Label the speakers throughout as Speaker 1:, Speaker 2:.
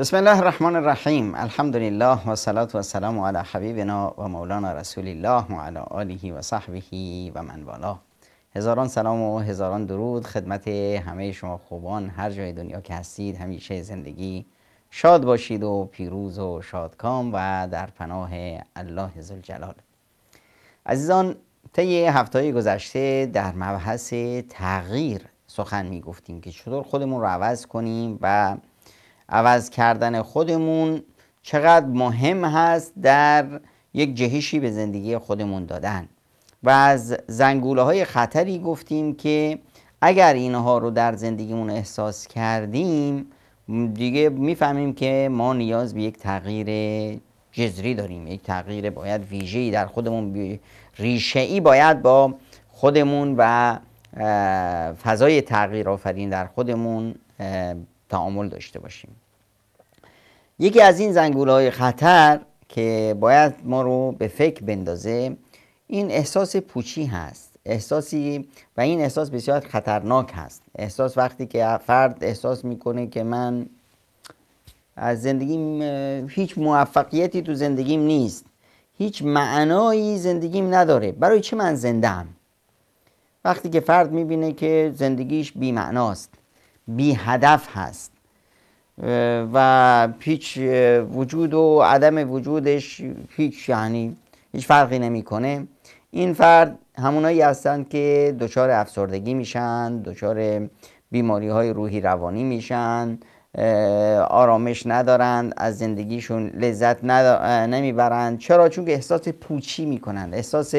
Speaker 1: بسم الله الرحمن الرحیم الحمد لله و صلات و سلام علی حبیبنا و مولانا رسول الله و علی آله و صحبه و من والا هزاران سلام و هزاران درود خدمت همه شما خوبان هر جای دنیا که هستید همیشه زندگی شاد باشید و پیروز و شادکام و در پناه الله زلجلال عزیزان طی هفته گذشته در مبحث تغییر سخن می گفتیم که چطور خودمون رو عوض کنیم و عوض کردن خودمون چقدر مهم هست در یک جهشی به زندگی خودمون دادن و از زنگوله های خطری گفتیم که اگر اینها رو در زندگیمون احساس کردیم دیگه میفهمیم که ما نیاز به یک تغییر جذری داریم یک تغییر باید ویژه‌ای در خودمون ای باید با خودمون و فضای تغییر آفرین در خودمون تعامل داشته باشیم یکی از این زنگوله های خطر که باید ما رو به فکر بندازه این احساس پوچی هست احساسی و این احساس بسیار خطرناک هست احساس وقتی که فرد احساس میکنه که من از زندگیم هیچ موفقیتی تو زندگیم نیست هیچ معنایی زندگیم نداره برای چه من زندم وقتی که فرد میبینه که زندگیش بی معناست بی هدف هست و هیچ وجود و عدم وجودش هیچ یعنی هیچ فرقی نمیکنه این فرد همونایی هستند که دچار افسردگی میشن دچار بیماری های روحی روانی میشن آرامش ندارند از زندگیشون لذت نمیبرند چرا چون احساس پوچی میکنند احساس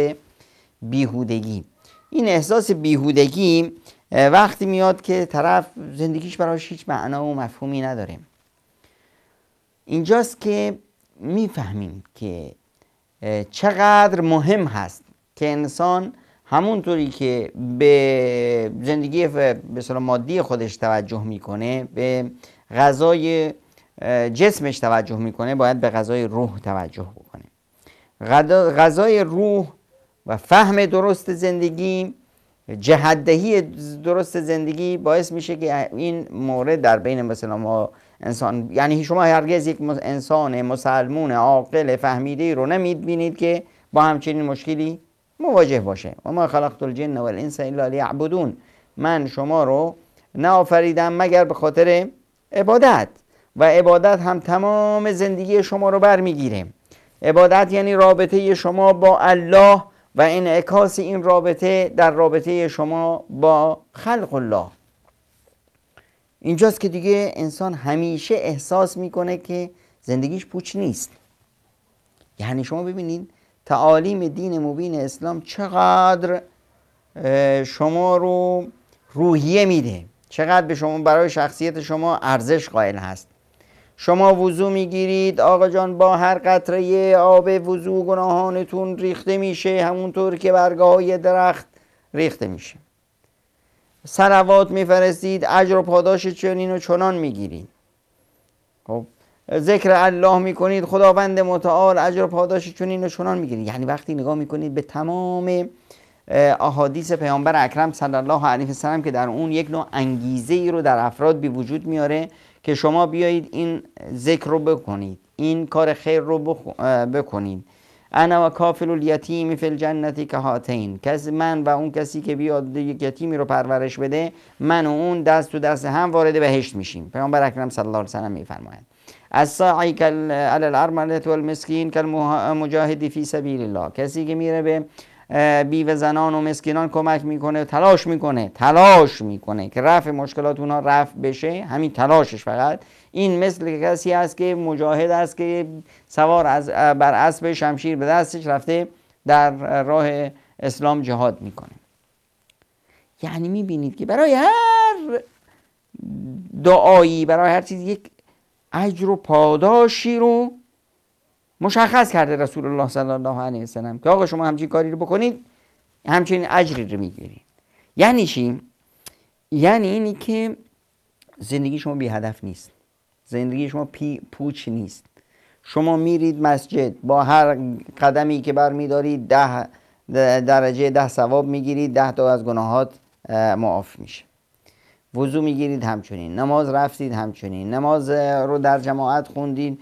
Speaker 1: بیهودگی این احساس بیهودگی وقتی میاد که طرف زندگیش براش هیچ معنا و مفهومی نداره اینجاست که میفهمیم که چقدر مهم هست که انسان همونطوری که به زندگی به مادی خودش توجه میکنه به غذای جسمش توجه میکنه باید به غذای روح توجه بکنه غذای روح و فهم درست زندگی جهدهی درست زندگی باعث میشه که این مورد در بین مثلا ما انسان یعنی شما هرگز یک انسان مسلمون عاقل فهمیده رو نمیبینید که با همچنین مشکلی مواجه باشه و ما خلقت الجن و الانس الا لیعبدون من شما رو نافریدم مگر به خاطر عبادت و عبادت هم تمام زندگی شما رو برمیگیره عبادت یعنی رابطه شما با الله و انعکاس این رابطه در رابطه شما با خلق الله اینجاست که دیگه انسان همیشه احساس میکنه که زندگیش پوچ نیست یعنی شما ببینید تعالیم دین مبین اسلام چقدر شما رو روحیه میده چقدر به شما برای شخصیت شما ارزش قائل هست شما وضو میگیرید آقا جان با هر قطره آب وضو گناهانتون ریخته میشه همونطور که برگاه های درخت ریخته میشه سروات میفرستید اجر و پاداش چنین و چنان میگیرید خب ذکر الله میکنید خداوند متعال اجر و پاداش چنین و چنان میگیرید یعنی وقتی نگاه میکنید به تمام احادیث پیامبر اکرم صلی الله علیه و که در اون یک نوع انگیزه ای رو در افراد به وجود میاره که شما بیایید این ذکر رو بکنید این کار خیر رو بکنید انا و کافل الیتیم فی الجنتی که هاتین کس من و اون کسی که بیاد یک یتیمی رو پرورش بده من و اون دست تو دست هم وارد بهشت میشیم پیامبر اکرم صلی الله علیه و سلم میفرماید الساعی کل الارمله والمسکین مجاهدی فی سبیل الله کسی که میره به بیوه زنان و مسکینان کمک میکنه تلاش میکنه تلاش میکنه که رفع مشکلات اونها رفع بشه همین تلاشش فقط این مثل کسی است که مجاهد است که سوار از بر اسب شمشیر به دستش رفته در راه اسلام جهاد میکنه یعنی میبینید که برای هر دعایی برای هر چیز یک اجر و پاداشی رو مشخص کرده رسول الله صلی الله علیه وسلم که آقا شما همچین کاری رو بکنید همچین اجری رو میگیرید یعنی چی یعنی اینی که زندگی شما بی هدف نیست زندگی شما پی پوچ نیست شما میرید مسجد با هر قدمی که برمیدارید ده درجه ده ثواب میگیرید ده تا از گناهات معاف میشه وضو میگیرید همچنین نماز رفتید همچنین نماز رو در جماعت خوندید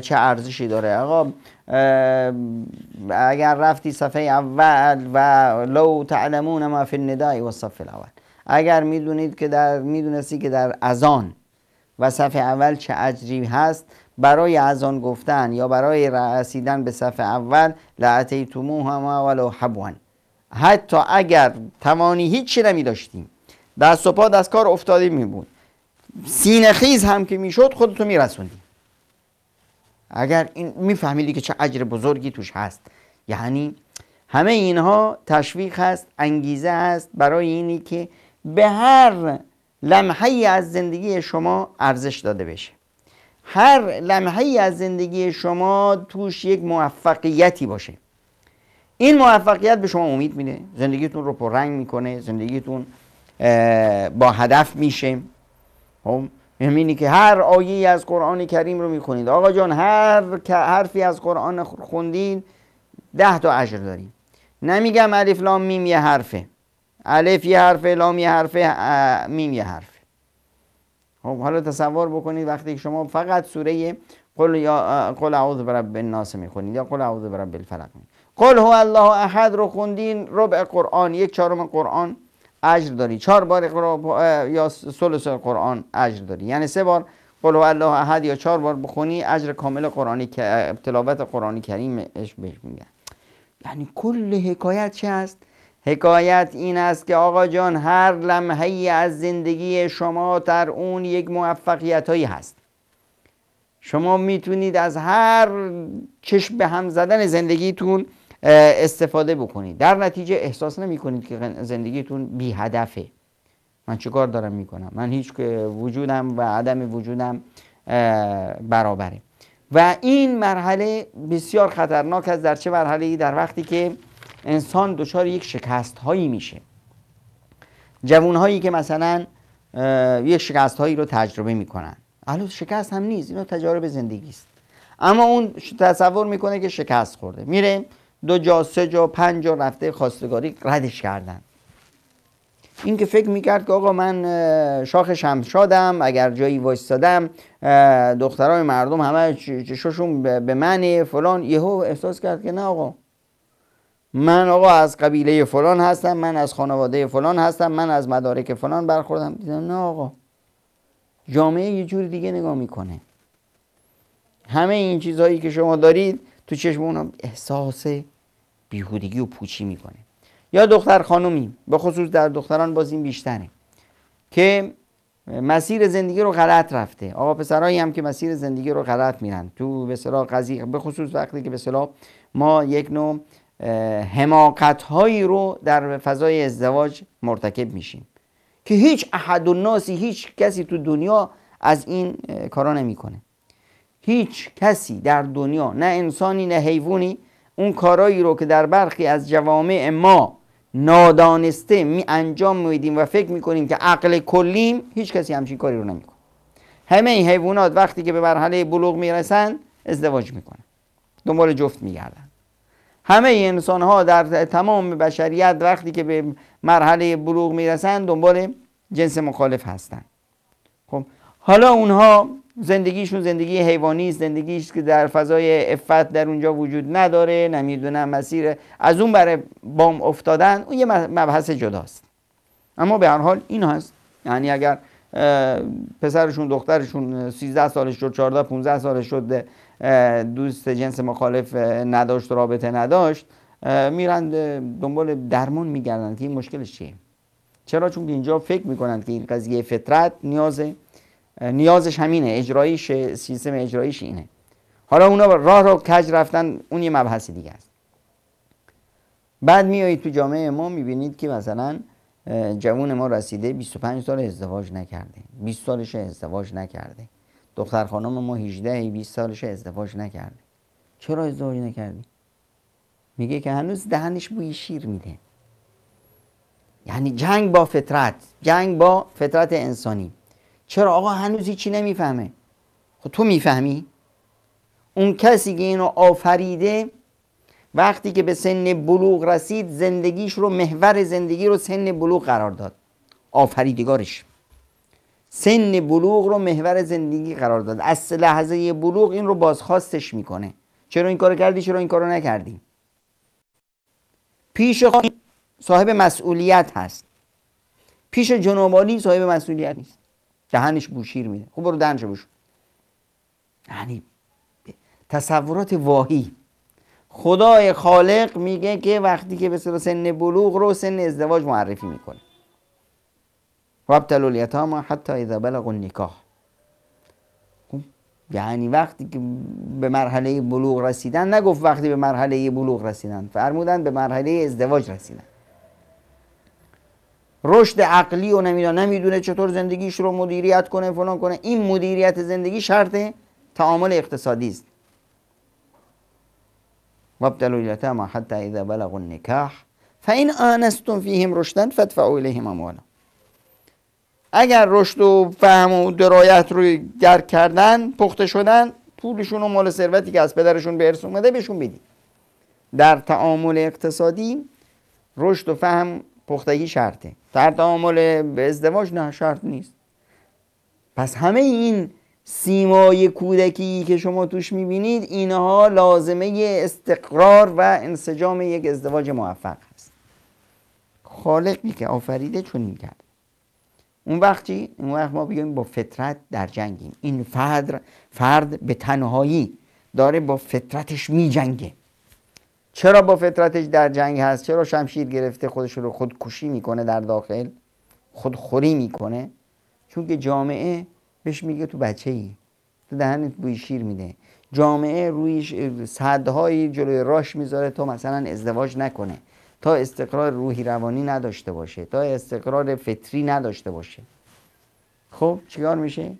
Speaker 1: چه ارزشی داره آقا اگر رفتی صفحه اول و لو تعلمون ما فی النداء و صف الاول اگر میدونید که در میدونستی که در اذان و صفحه اول چه اجری هست برای اذان گفتن یا برای رسیدن به صفحه اول لعتیتموهما ولو حبوان حتی اگر توانی هیچی نمی داشتیم دست و پا از کار افتاده می بود سینه خیز هم که میشد خودتو میرسوندی اگر این میفهمیدی که چه اجر بزرگی توش هست یعنی همه اینها تشویق هست انگیزه است برای اینی که به هر لمحه از زندگی شما ارزش داده بشه هر لمحه از زندگی شما توش یک موفقیتی باشه این موفقیت به شما امید میده زندگیتون رو پررنگ میکنه زندگیتون با هدف میشه هم همینی خب، که هر آیه از قرآن کریم رو میخونید آقا جان هر حرفی از قرآن خوندین ده تا اجر داریم نمیگم الف لام میم یه حرفه الف یه حرفه لام یه حرفه میم یه حرفه خب حالا تصور بکنید وقتی شما فقط سوره قل یا قل اعوذ برب الناس میخونید یا قل اعوذ برب الفلق قل هو الله احد رو خوندین ربع قرآن یک چهارم قرآن اجر داری چهار بار قرآن یا قرآن اجر داری یعنی سه بار قل الله احد یا چهار بار بخونی اجر کامل قرآنی تلاوت قرآن اش بهش میگن یعنی کل حکایت چه است حکایت این است که آقا جان هر لمحه از زندگی شما در اون یک موفقیت هایی هست شما میتونید از هر چشم به هم زدن زندگیتون استفاده بکنید در نتیجه احساس نمی کنید که زندگیتون بی هدفه من چیکار دارم کنم؟ من هیچ وجودم و عدم وجودم برابره و این مرحله بسیار خطرناک است در چه مرحله ای در وقتی که انسان دچار یک شکست هایی میشه جوون هایی که مثلا یک شکست هایی رو تجربه میکنن الو شکست هم نیست اینو تجارب زندگی است اما اون تصور میکنه که شکست خورده میره دو جا سه جا پنج جا رفته خواستگاری ردش کردن این که فکر میکرد که آقا من شاخ شمشادم اگر جایی وایستادم دخترای مردم همه چششون به منه فلان یهو احساس کرد که نه آقا من آقا از قبیله فلان هستم من از خانواده فلان هستم من از مدارک فلان برخوردم دیدم نه آقا جامعه یه جور دیگه نگاه میکنه همه این چیزهایی که شما دارید تو چشم اونم احساسه بیهودگی و پوچی میکنه یا دختر خانومی به خصوص در دختران باز این بیشتره که مسیر زندگی رو غلط رفته آقا پسرایی هم که مسیر زندگی رو غلط میرن تو به صلاح قضیه به خصوص وقتی که به ما یک نوع حماقت هایی رو در فضای ازدواج مرتکب میشیم که هیچ احد و ناسی هیچ کسی تو دنیا از این کارا نمیکنه هیچ کسی در دنیا نه انسانی نه حیوانی اون کارایی رو که در برخی از جوامع ما نادانسته می انجام میدیم و فکر میکنیم که عقل کلیم هیچ کسی همچین کاری رو نمیکنه همه این حیوانات وقتی که به مرحله بلوغ میرسن ازدواج میکنن دنبال جفت میگردن همه انسان ها در تمام بشریت وقتی که به مرحله بلوغ میرسن دنبال جنس مخالف هستن خب حالا اونها زندگیشون زندگی حیوانی است زندگی که در فضای افت در اونجا وجود نداره نمیدونم مسیر از اون برای بام افتادن اون یه مبحث جداست اما به هر حال این هست یعنی اگر پسرشون دخترشون 13 سالش شد 14 15 سالش شد دوست جنس مخالف نداشت رابطه نداشت میرن دنبال درمان میگردن که این مشکلش چیه چرا چون اینجا فکر میکنن که این قضیه فطرت نیازه نیازش همینه اجرایش سیستم اجرایش اینه حالا اونا راه رو کج رفتن اون یه مبحث دیگه است بعد میایید تو جامعه ما میبینید که مثلا جوون ما رسیده 25 سال ازدواج نکرده 20 سالش ازدواج نکرده دختر خانم ما 18 20 سالش ازدواج نکرده چرا ازدواج نکردی میگه که هنوز دهنش بوی شیر میده یعنی جنگ با فطرت جنگ با فطرت انسانی چرا آقا هنوز هیچی نمیفهمه خب تو میفهمی اون کسی که اینو آفریده وقتی که به سن بلوغ رسید زندگیش رو محور زندگی رو سن بلوغ قرار داد آفریدگارش سن بلوغ رو محور زندگی قرار داد از لحظه بلوغ این رو بازخواستش میکنه چرا این کارو کردی چرا این کارو نکردی پیش صاحب مسئولیت هست پیش جنوبالی صاحب مسئولیت نیست دهنش بوشیر میده خب برو دهنش بوش یعنی تصورات واهی خدای خالق میگه که وقتی که به سن بلوغ رو سن ازدواج معرفی میکنه وابتلوا ما حتی اذا بلغوا النکاح خب، یعنی وقتی که به مرحله بلوغ رسیدن نگفت وقتی به مرحله بلوغ رسیدن فرمودن به مرحله ازدواج رسیدن رشد عقلی و نمیدونه نمیدونه چطور زندگیش رو مدیریت کنه فلان کنه این مدیریت زندگی شرط تعامل اقتصادی است وابتلوا الیتامی حتی اذا بلغ النکاح فان آنستم فیهم رشدا فادفعوا الیهم اموالا اگر رشد و فهم و درایت رو درک کردن پخته شدن پولشون و مال ثروتی که از پدرشون به ارث اومده بهشون بدید در تعامل اقتصادی رشد و فهم پختگی شرطه در تعامل به ازدواج نه شرط نیست پس همه این سیمای کودکی که شما توش میبینید اینها لازمه استقرار و انسجام یک ازدواج موفق هست خالقی که آفریده چنین کرد اون وقتی اون وقت ما بیایم با فطرت در جنگیم این فرد فرد به تنهایی داره با فطرتش میجنگه چرا با فطرتش در جنگ هست چرا شمشیر گرفته خودش رو خودکشی میکنه در داخل خودخوری میکنه چون که جامعه بهش میگه تو بچه ای تو دهنت بوی شیر میده جامعه روی صدهایی جلوی راش میذاره تا مثلا ازدواج نکنه تا استقرار روحی روانی نداشته باشه تا استقرار فطری نداشته باشه خب چیکار میشه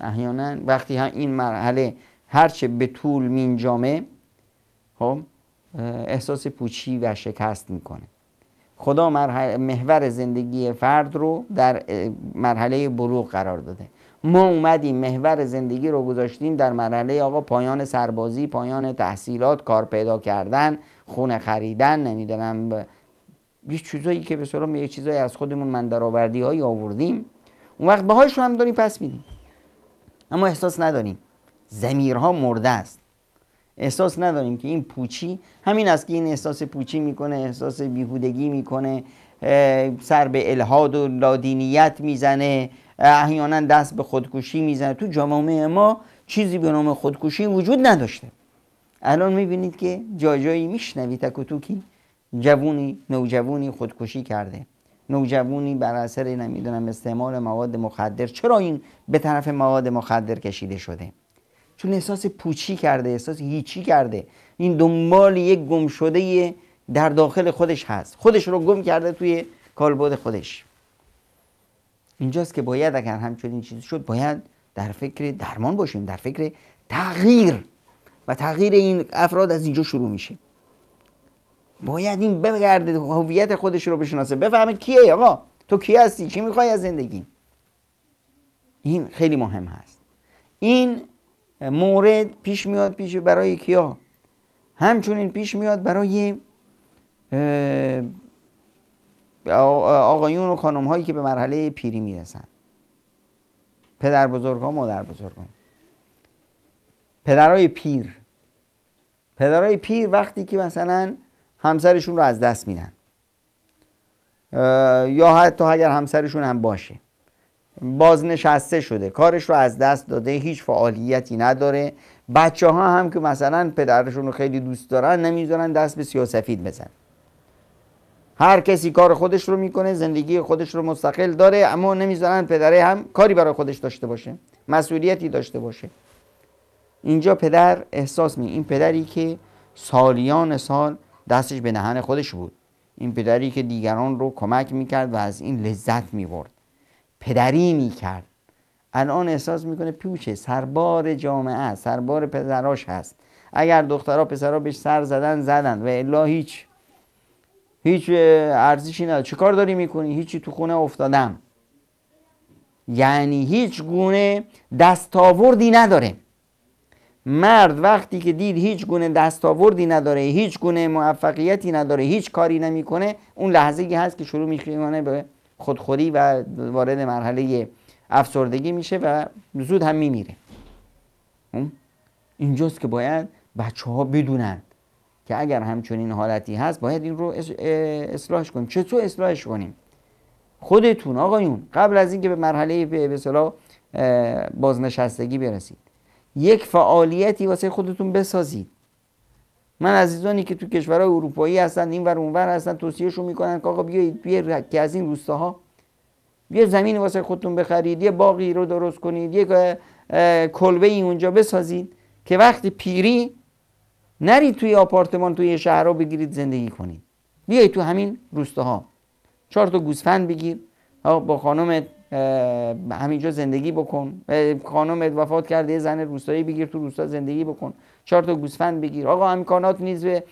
Speaker 1: احیانا وقتی هم این مرحله هرچه به طول مینجامه جامعه خب احساس پوچی و شکست میکنه خدا محور زندگی فرد رو در مرحله بلوغ قرار داده ما اومدیم محور زندگی رو گذاشتیم در مرحله آقا پایان سربازی پایان تحصیلات کار پیدا کردن خونه خریدن نمیدونم یه چیزایی که به سلام یه چیزایی از خودمون من درآوردی هایی آوردیم اون وقت بهایش رو هم داریم پس میدیم اما احساس نداریم زمیرها مرده است احساس نداریم که این پوچی همین است که این احساس پوچی میکنه احساس بیهودگی میکنه سر به الهاد و لادینیت میزنه احیانا دست به خودکشی میزنه تو جامعه ما چیزی به نام خودکشی وجود نداشته الان میبینید که جای جایی میشنوی تک و جوونی نوجوونی خودکشی کرده نوجوونی بر اثر نمیدونم استعمال مواد مخدر چرا این به طرف مواد مخدر کشیده شده چون احساس پوچی کرده احساس هیچی کرده این دنبال یک گم شده در داخل خودش هست خودش رو گم کرده توی کالبد خودش اینجاست که باید اگر همچنین چیزی شد باید در فکر درمان باشیم در فکر تغییر و تغییر این افراد از اینجا شروع میشه باید این بگرده هویت خودش رو بشناسه بفهمه کیه آقا تو کی هستی چی میخوای از زندگی این خیلی مهم هست این مورد پیش میاد پیش برای کیا همچنین پیش میاد برای آقایون و خانم هایی که به مرحله پیری میرسن پدر بزرگ ها مادر بزرگ ها پدرای پیر پدرای پیر وقتی که مثلا همسرشون رو از دست میدن یا حتی اگر همسرشون هم باشه بازنشسته شده کارش رو از دست داده هیچ فعالیتی نداره بچه ها هم که مثلا پدرشون رو خیلی دوست دارن نمیذارن دست به سیاسفید بزن هر کسی کار خودش رو میکنه زندگی خودش رو مستقل داره اما نمیذارن پدره هم کاری برای خودش داشته باشه مسئولیتی داشته باشه اینجا پدر احساس می این پدری که سالیان سال دستش به نهن خودش بود این پدری که دیگران رو کمک میکرد و از این لذت میبرد پدری میکرد الان احساس میکنه پوچه سربار جامعه است سربار پدراش هست اگر دخترها پسرها بهش سر زدن زدن و الا هیچ هیچ ارزشی نداره چه کار داری میکنی هیچی تو خونه افتادم یعنی هیچ گونه دستاوردی نداره مرد وقتی که دید هیچ گونه دستاوردی نداره هیچ گونه موفقیتی نداره هیچ کاری نمیکنه اون لحظه هست که شروع میکنه به خودخوری و وارد مرحله افسردگی میشه و زود هم میمیره اینجاست که باید بچه ها بدونند که اگر همچنین حالتی هست باید این رو اصلاحش کنیم چطور اصلاحش کنیم خودتون آقایون قبل از اینکه به مرحله بسلا بازنشستگی برسید یک فعالیتی واسه خودتون بسازید من عزیزانی که تو کشورهای اروپایی هستن این ور اونور هستن توصیهشون میکنن که آقا بیایید بیا که از این روستاها بیا زمین واسه خودتون بخرید یه باقی رو درست کنید یه کلبه ای اونجا بسازید که وقتی پیری نرید توی آپارتمان توی شهرها بگیرید زندگی کنید بیایید تو همین روستاها چهار تا گوسفند بگیر با خانم همینجا زندگی بکن خانم وفات کرده یه زن روستایی بگیر تو روستا زندگی بکن چهار تا گوسفند بگیر آقا امکانات نیست به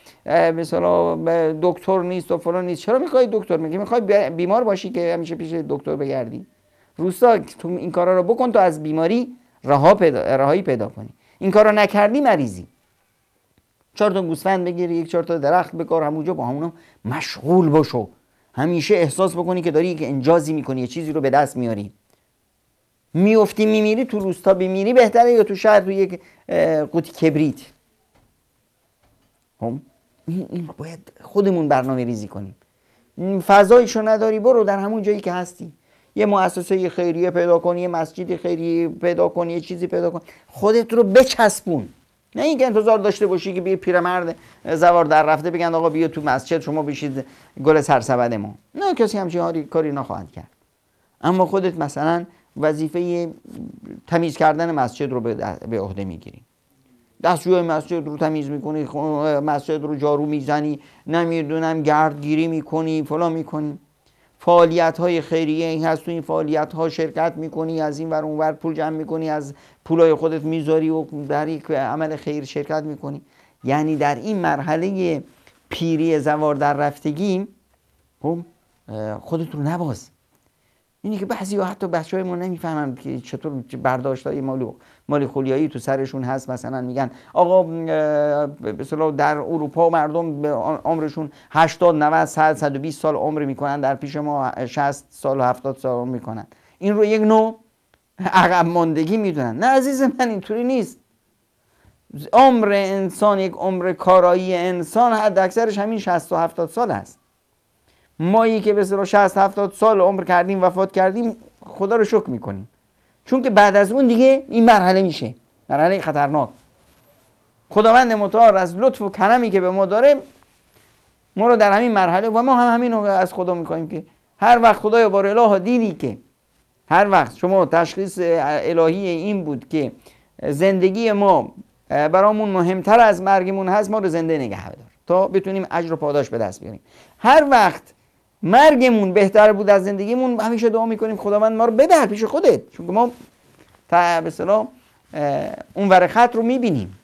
Speaker 1: مثلا دکتر نیست و فلان نیست چرا میخوای دکتر میگی میخوای بیمار باشی که همیشه پیش دکتر بگردی روستا تو این کارا رو بکن تو از بیماری رها پیدا رهایی پیدا کنی این کارا نکردی مریضی چهار تا گوسفند بگیر یک چهار تا درخت بکار همونجا با همونو مشغول باشو همیشه احساس بکنی که داری یک انجازی میکنی یه چیزی رو به دست میاری میفتی میمیری تو روستا بمیری بهتره یا تو شهر تو یک قوطی کبریت هم خب، این باید خودمون برنامه ریزی کنیم فضایشو نداری برو در همون جایی که هستی یه مؤسسه خیریه پیدا کن یه مسجد خیریه پیدا کن یه چیزی پیدا کن خودت رو بچسبون نه اینکه انتظار داشته باشی که بیه پیرمرد زوار در رفته بگن آقا بیا تو مسجد شما بشید گل سرسبد نه کسی همچین کاری نخواهد کرد اما خودت مثلا وظیفه تمیز کردن مسجد رو به عهده میگیری دستوی مسجد رو تمیز میکنی مسجد رو جارو میزنی نمیدونم گردگیری میکنی فلا میکنی فعالیت های خیریه این هست تو این فعالیت ها شرکت میکنی از این ور اونور پول جمع میکنی از پولای خودت میذاری و در یک عمل خیر شرکت میکنی یعنی در این مرحله پیری زوار در رفتگی خب، خودت رو نباز اینی که بعضی ها حتی بچه های ما نمیفهمن که چطور برداشت های مالی, مال خولیایی تو سرشون هست مثلا میگن آقا مثلا در اروپا مردم عمرشون 80 90 100 120 سال عمر میکنن در پیش ما 60 سال و 70 سال عمر میکنن این رو یک نوع عقب ماندگی میدونن نه عزیز من اینطوری نیست عمر انسان یک عمر کارایی انسان حد اکثرش همین 60 و 70 سال است مایی که به اصطلاح 60 70 سال عمر کردیم وفات کردیم خدا رو شکر میکنیم چون که بعد از اون دیگه این مرحله میشه مرحله خطرناک خداوند متعال از لطف و کرمی که به ما داره ما رو در همین مرحله و ما هم همین رو از خدا میکنیم که هر وقت خدای بار اله دیدی که هر وقت شما تشخیص الهی این بود که زندگی ما برامون مهمتر از مرگمون هست ما رو زنده نگه دار تا بتونیم اجر و پاداش به دست بیاریم هر وقت مرگمون بهتر بود از زندگیمون همیشه دعا میکنیم خداوند ما رو ببر پیش خودت چون ما تا به سلام اون ور خط رو میبینیم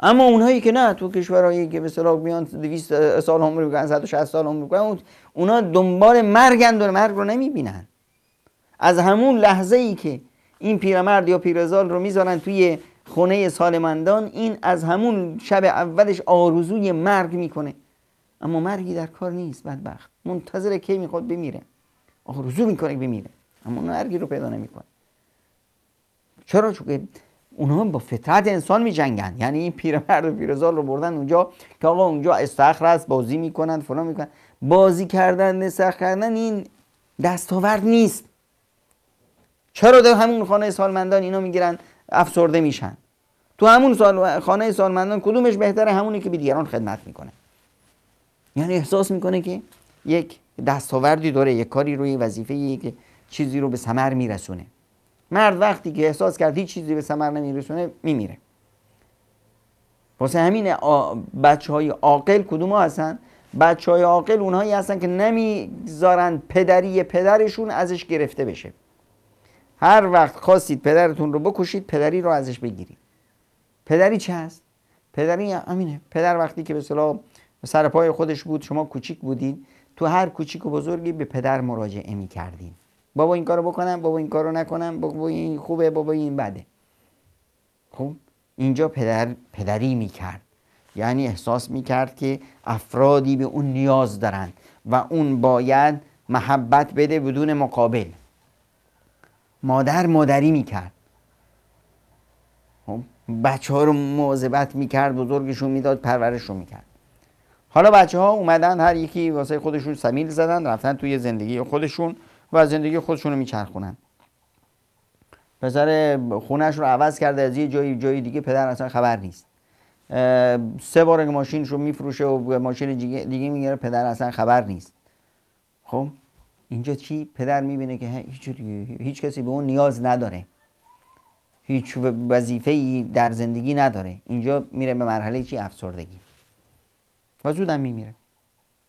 Speaker 1: اما اونهایی که نه تو کشورهایی که به صلاح میان 200 سال عمر میکنن 160 سال عمر میکنن اونا دنبال مرگند و مرگ رو نمیبینن از همون لحظه ای که این پیرمرد یا پیرزال رو میذارن توی خونه سالمندان این از همون شب اولش آرزوی مرگ میکنه اما مرگی در کار نیست بدبخت منتظر کی میخواد بمیره آرزو میکنه بمیره اما مرگی رو پیدا نمیکنه چرا چون اونها با فطرت انسان میجنگن یعنی این پیرمرد و پیرزال رو بردن اونجا که آقا اونجا استخر است بازی میکنن فلان میکنن بازی کردن نسخ کردن این دستاورد نیست چرا در همون خانه سالمندان اینا میگیرن افسرده میشن تو همون سال خانه سالمندان کدومش بهتره همونی که به دیگران خدمت میکنه یعنی احساس میکنه که یک دستاوردی داره یک کاری روی وظیفه یک چیزی رو به ثمر میرسونه مرد وقتی که احساس کرد هیچ چیزی به ثمر نمیرسونه میمیره واسه همین بچه های عاقل کدوم هستن بچه های عاقل اونهایی هستن که نمیذارن پدری پدرشون ازش گرفته بشه هر وقت خواستید پدرتون رو بکشید پدری رو ازش بگیرید پدری چه هست پدری همینه پدر وقتی که به صلاح سر پای خودش بود شما کوچیک بودین تو هر کوچیک و بزرگی به پدر مراجعه می کردین بابا این کارو بکنم بابا این کارو نکنم بابا این خوبه بابا این بده خب اینجا پدر پدری می کرد یعنی احساس می کرد که افرادی به اون نیاز دارند و اون باید محبت بده بدون مقابل مادر مادری می کرد خب؟ بچه ها رو مواظبت می کرد بزرگشون میداد پرورشون می کرد حالا بچه ها اومدن هر یکی واسه خودشون سمیل زدن رفتن توی زندگی خودشون و زندگی خودشون رو میچرخونن پسر خونش رو عوض کرده از یه جایی جای دیگه پدر اصلا خبر نیست سه بار ماشینش رو میفروشه و ماشین دیگه, میگیره پدر اصلا خبر نیست خب اینجا چی پدر میبینه که هیچ, هیچ کسی به اون نیاز نداره هیچ وظیفه‌ای در زندگی نداره اینجا میره به مرحله چی افسردگی و زودم میمیره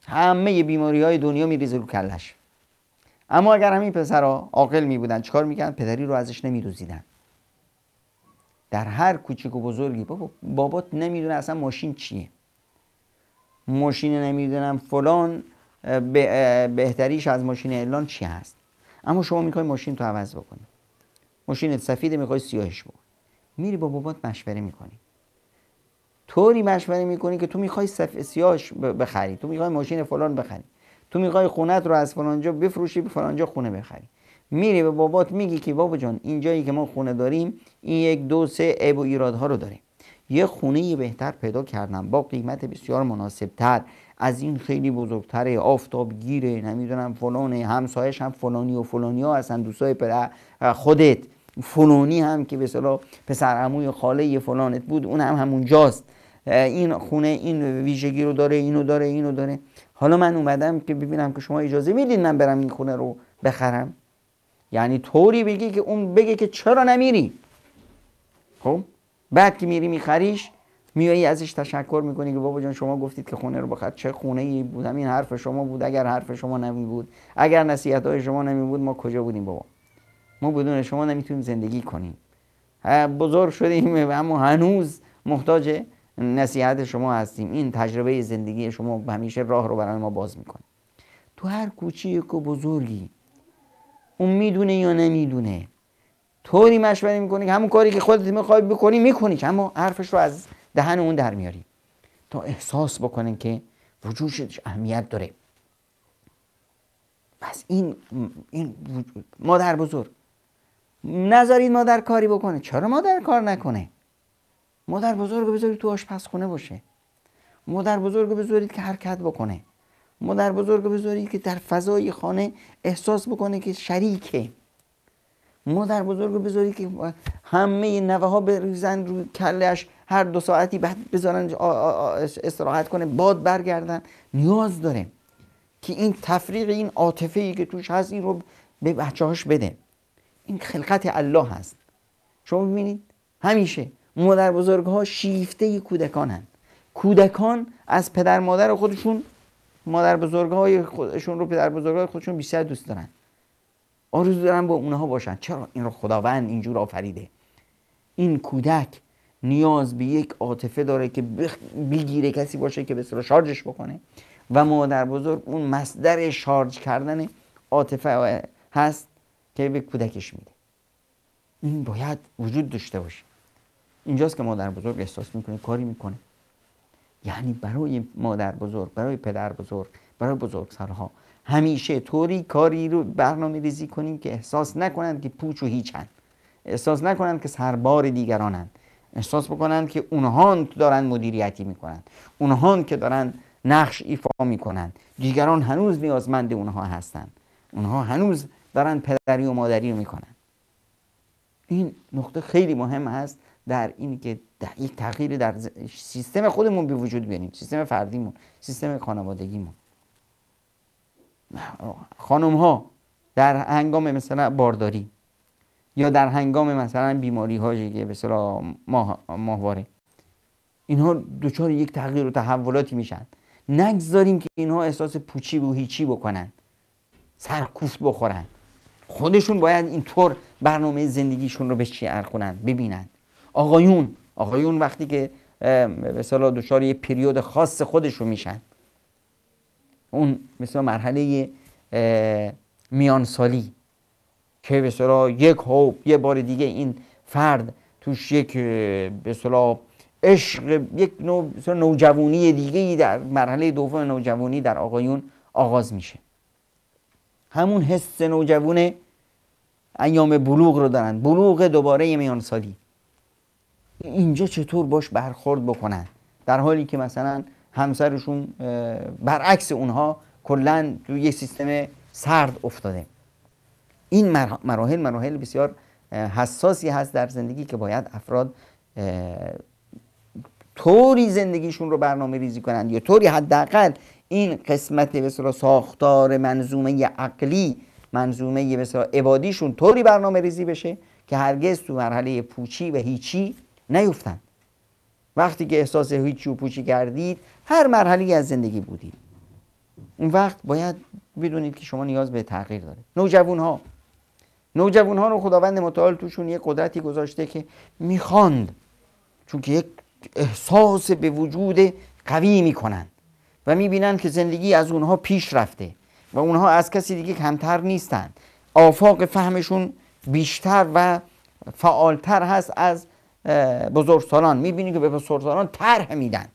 Speaker 1: همه بیماری های دنیا میریزه رو کلش اما اگر همین پسرها عاقل میبودن چیکار میکردن پدری رو ازش نمیدوزیدن در هر کوچیک و بزرگی بابا بابات نمیدونه اصلا ماشین چیه ماشین نمیدونم فلان بهتریش از ماشین اعلان چی هست اما شما میخوای ماشین تو عوض بکنی ماشین سفید میخوای سیاهش بکنی میری با بابات مشوره میکنی طوری مشوره میکنی که تو میخوای صف سیاش بخری تو میخوای ماشین فلان بخری تو میخوای خونت رو از فلان جا بفروشی به جا خونه بخری میری به بابات میگی که بابا جان اینجایی که ما خونه داریم این یک دو سه عیب و ایرادها رو داریم یه خونه بهتر پیدا کردم با قیمت بسیار تر از این خیلی بزرگتره آفتاب گیره نمیدونم فلانه همسایش هم فلانی و فلانی ها اصلا دوستای خودت فلانی هم که به صلاح پسر خاله فلانت بود اون هم این خونه این ویژگی رو داره اینو داره اینو داره حالا من اومدم که ببینم که شما اجازه میدین من برم این خونه رو بخرم یعنی طوری بگی که اون بگه که چرا نمیری خب بعد که میری میخریش میایی ازش تشکر میکنی که بابا جان شما گفتید که خونه رو بخرد چه خونه ای بودم؟ این حرف شما بود اگر حرف شما نمی بود اگر نصیحت های شما نمی بود ما کجا بودیم بابا ما بدون شما نمیتونیم زندگی کنیم بزرگ شدیم اما هنوز محتاج نصیحت شما هستیم این تجربه زندگی شما همیشه راه رو برای ما باز میکنه تو هر کوچی و بزرگی اون میدونه یا نمیدونه طوری مشوره میکنی که همون کاری که خودت میخوای بکنی میکنی اما حرفش رو از دهن اون در میاری تا احساس بکنه که وجودش اهمیت داره پس این, این مادر بزرگ نذارید مادر کاری بکنه چرا مادر کار نکنه مادر بزرگ بذارید تو آشپزخونه باشه مادر بزرگ بذارید که حرکت بکنه مادر بزرگ بذارید که در فضای خانه احساس بکنه که شریکه مادر بزرگ بذارید که همه نوه ها بریزن روی کلش هر دو ساعتی بعد بذارن استراحت کنه باد برگردن نیاز داره که این تفریق این عاطفه ای که توش هست این رو به بچه هاش بده این خلقت الله هست شما ببینید همیشه مادر بزرگ ها شیفته کودکان هن. کودکان از پدر مادر خودشون مادر بزرگ های خودشون رو پدر بزرگ های خودشون بیشتر دوست دارن آرزو دارن با اونها باشن چرا این رو خداوند اینجور آفریده این کودک نیاز به یک عاطفه داره که بگیره کسی باشه که بسیار شارژش بکنه و مادر بزرگ اون مصدر شارژ کردن عاطفه هست که به کودکش میده این باید وجود داشته باشه اینجاست که مادر بزرگ احساس میکنه کاری میکنه یعنی برای مادر بزرگ برای پدر بزرگ برای بزرگ سرها همیشه طوری کاری رو برنامه ریزی کنیم که احساس نکنند که پوچ و هیچند احساس نکنند که سربار دیگرانند احساس بکنند که اونها دارند مدیریتی میکنند اونها که دارن نقش ایفا میکنند دیگران هنوز نیازمند اونها هستند اونها هنوز دارن پدری و مادری رو میکنن این نقطه خیلی مهم هست در این که یک تغییر در سیستم خودمون به وجود بیاریم سیستم فردیمون سیستم خانوادگیمون خانم ها در هنگام مثلا بارداری یا در هنگام مثلا بیماری هایی که به ماه، ماهواره اینها دچار یک تغییر و تحولاتی میشن نگذاریم که اینها احساس پوچی و هیچی بکنن سرکوفت بخورن خودشون باید اینطور برنامه زندگیشون رو به چی ارخونن ببینن آقایون آقایون وقتی که به اصطلاح دچار یه پریود خاص خودش رو میشن اون مثلا مرحله میانسالی که به یک هوب یه بار دیگه این فرد توش یک به اصطلاح عشق یک نوع نوجوانی دیگه ای در مرحله دوم نوجوانی در آقایون آغاز میشه همون حس نوجوانه ایام بلوغ رو دارن بلوغ دوباره میانسالی اینجا چطور باش برخورد بکنن در حالی که مثلا همسرشون برعکس اونها کلا تو یه سیستم سرد افتاده این مراحل مراحل بسیار حساسی هست در زندگی که باید افراد طوری زندگیشون رو برنامه ریزی کنند یا طوری حداقل این قسمت بسیار ساختار منظومه عقلی منظومه بسیار عبادیشون طوری برنامه ریزی بشه که هرگز تو مرحله پوچی و هیچی نیفتند وقتی که احساس هیچی و پوچی کردید هر مرحله از زندگی بودید اون وقت باید بدونید که شما نیاز به تغییر دارید نوجوان ها نوجوان ها رو خداوند متعال توشون یه قدرتی گذاشته که میخواند چون که یک احساس به وجود قوی میکنند و میبینند که زندگی از اونها پیش رفته و اونها از کسی دیگه کمتر نیستند آفاق فهمشون بیشتر و فعالتر هست از بزرگسالان میبینی که به بزرگسالان طرح میدن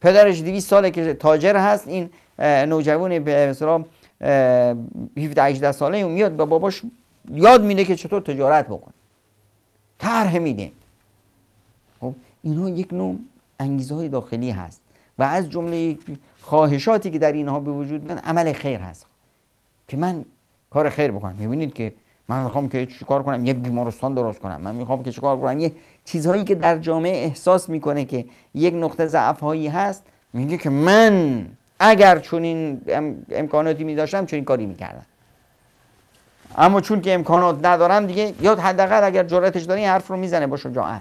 Speaker 1: پدرش 200 ساله که تاجر هست این نوجوان به مثلا 17 18 ساله میاد به باباش یاد میده که چطور تجارت بکن طرح میده خب اینها یک نوع انگیزه های داخلی هست و از جمله خواهشاتی که در اینها به وجود من عمل خیر هست که من کار خیر بکنم میبینید که من میخوام که چیکار کنم یه بیمارستان درست کنم من میخوام که کار کنم یه چیزهایی که در جامعه احساس میکنه که یک نقطه ضعف هایی هست میگه که من اگر چون این امکاناتی میداشتم چون این کاری میکردم اما چون که امکانات ندارم دیگه یا حداقل اگر جرأتش داری این حرف رو میزنه با شجاعت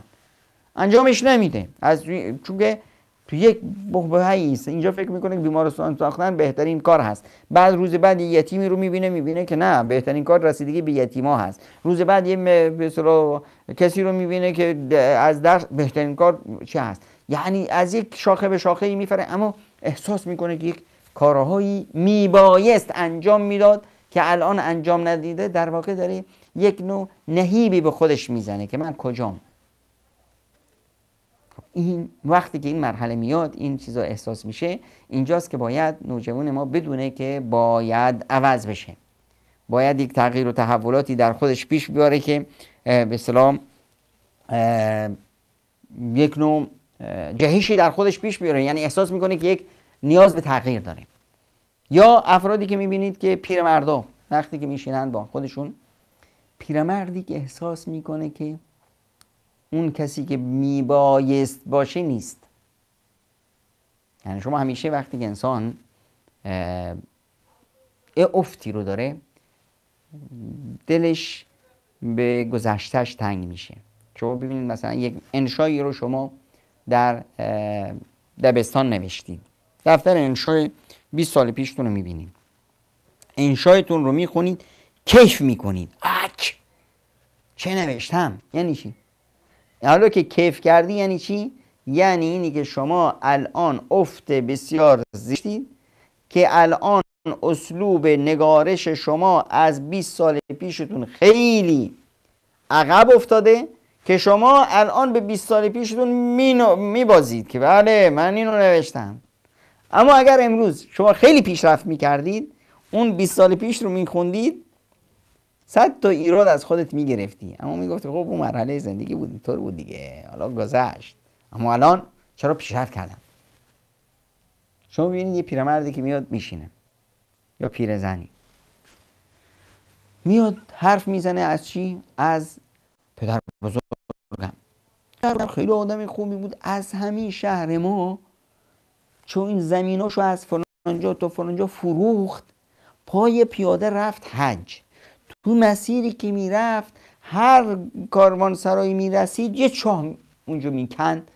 Speaker 1: انجامش نمیده از چون که تو یک بحبه است اینجا فکر میکنه که بیمارستان ساختن بهترین کار هست بعد روز بعد یه یتیمی رو میبینه میبینه که نه بهترین کار رسیدگی به یتیما هست روز بعد یه مثلا کسی رو میبینه که از در بهترین کار چه هست یعنی از یک شاخه به شاخه میفره اما احساس میکنه که یک کارهایی میبایست انجام میداد که الان انجام ندیده در واقع داره یک نوع نهیبی به خودش میزنه که من کجام این وقتی که این مرحله میاد این چیزا احساس میشه اینجاست که باید نوجوان ما بدونه که باید عوض بشه باید یک تغییر و تحولاتی در خودش پیش بیاره که به سلام یک نوع جهشی در خودش پیش بیاره یعنی احساس میکنه که یک نیاز به تغییر داره یا افرادی که میبینید که پیرمردا وقتی که میشینن با خودشون پیرمردی که احساس میکنه که اون کسی که میبایست باشه نیست یعنی شما همیشه وقتی که انسان افتی رو داره دلش به گذشتهش تنگ میشه شما ببینید مثلا یک انشایی رو شما در دبستان نوشتید دفتر انشای 20 سال پیشتون رو میبینید انشایتون رو میخونید کیف میکنید اک چه نوشتم یعنی چی حالا که کیف کردی یعنی چی؟ یعنی اینی که شما الان افت بسیار زیستید که الان اسلوب نگارش شما از 20 سال پیشتون خیلی عقب افتاده که شما الان به 20 سال پیشتون میبازید که بله من اینو نوشتم اما اگر امروز شما خیلی پیشرفت میکردید اون 20 سال پیش رو میخوندید صد تا ایراد از خودت میگرفتی اما میگفتی خب اون مرحله زندگی بود اینطور بود دیگه حالا گذشت اما الان چرا پیشرفت کردم شما ببینید یه پیرمردی که میاد میشینه یا پیرزنی میاد حرف میزنه از چی از پدر بزرگم
Speaker 2: پدر خیلی آدم
Speaker 1: خوبی بود از همین شهر ما چون این زمیناشو از فلانجا تا فلانجا فروخت پای پیاده رفت حج تو مسیری که میرفت هر کاروان سرایی میرسید یه چاه اونجا میکند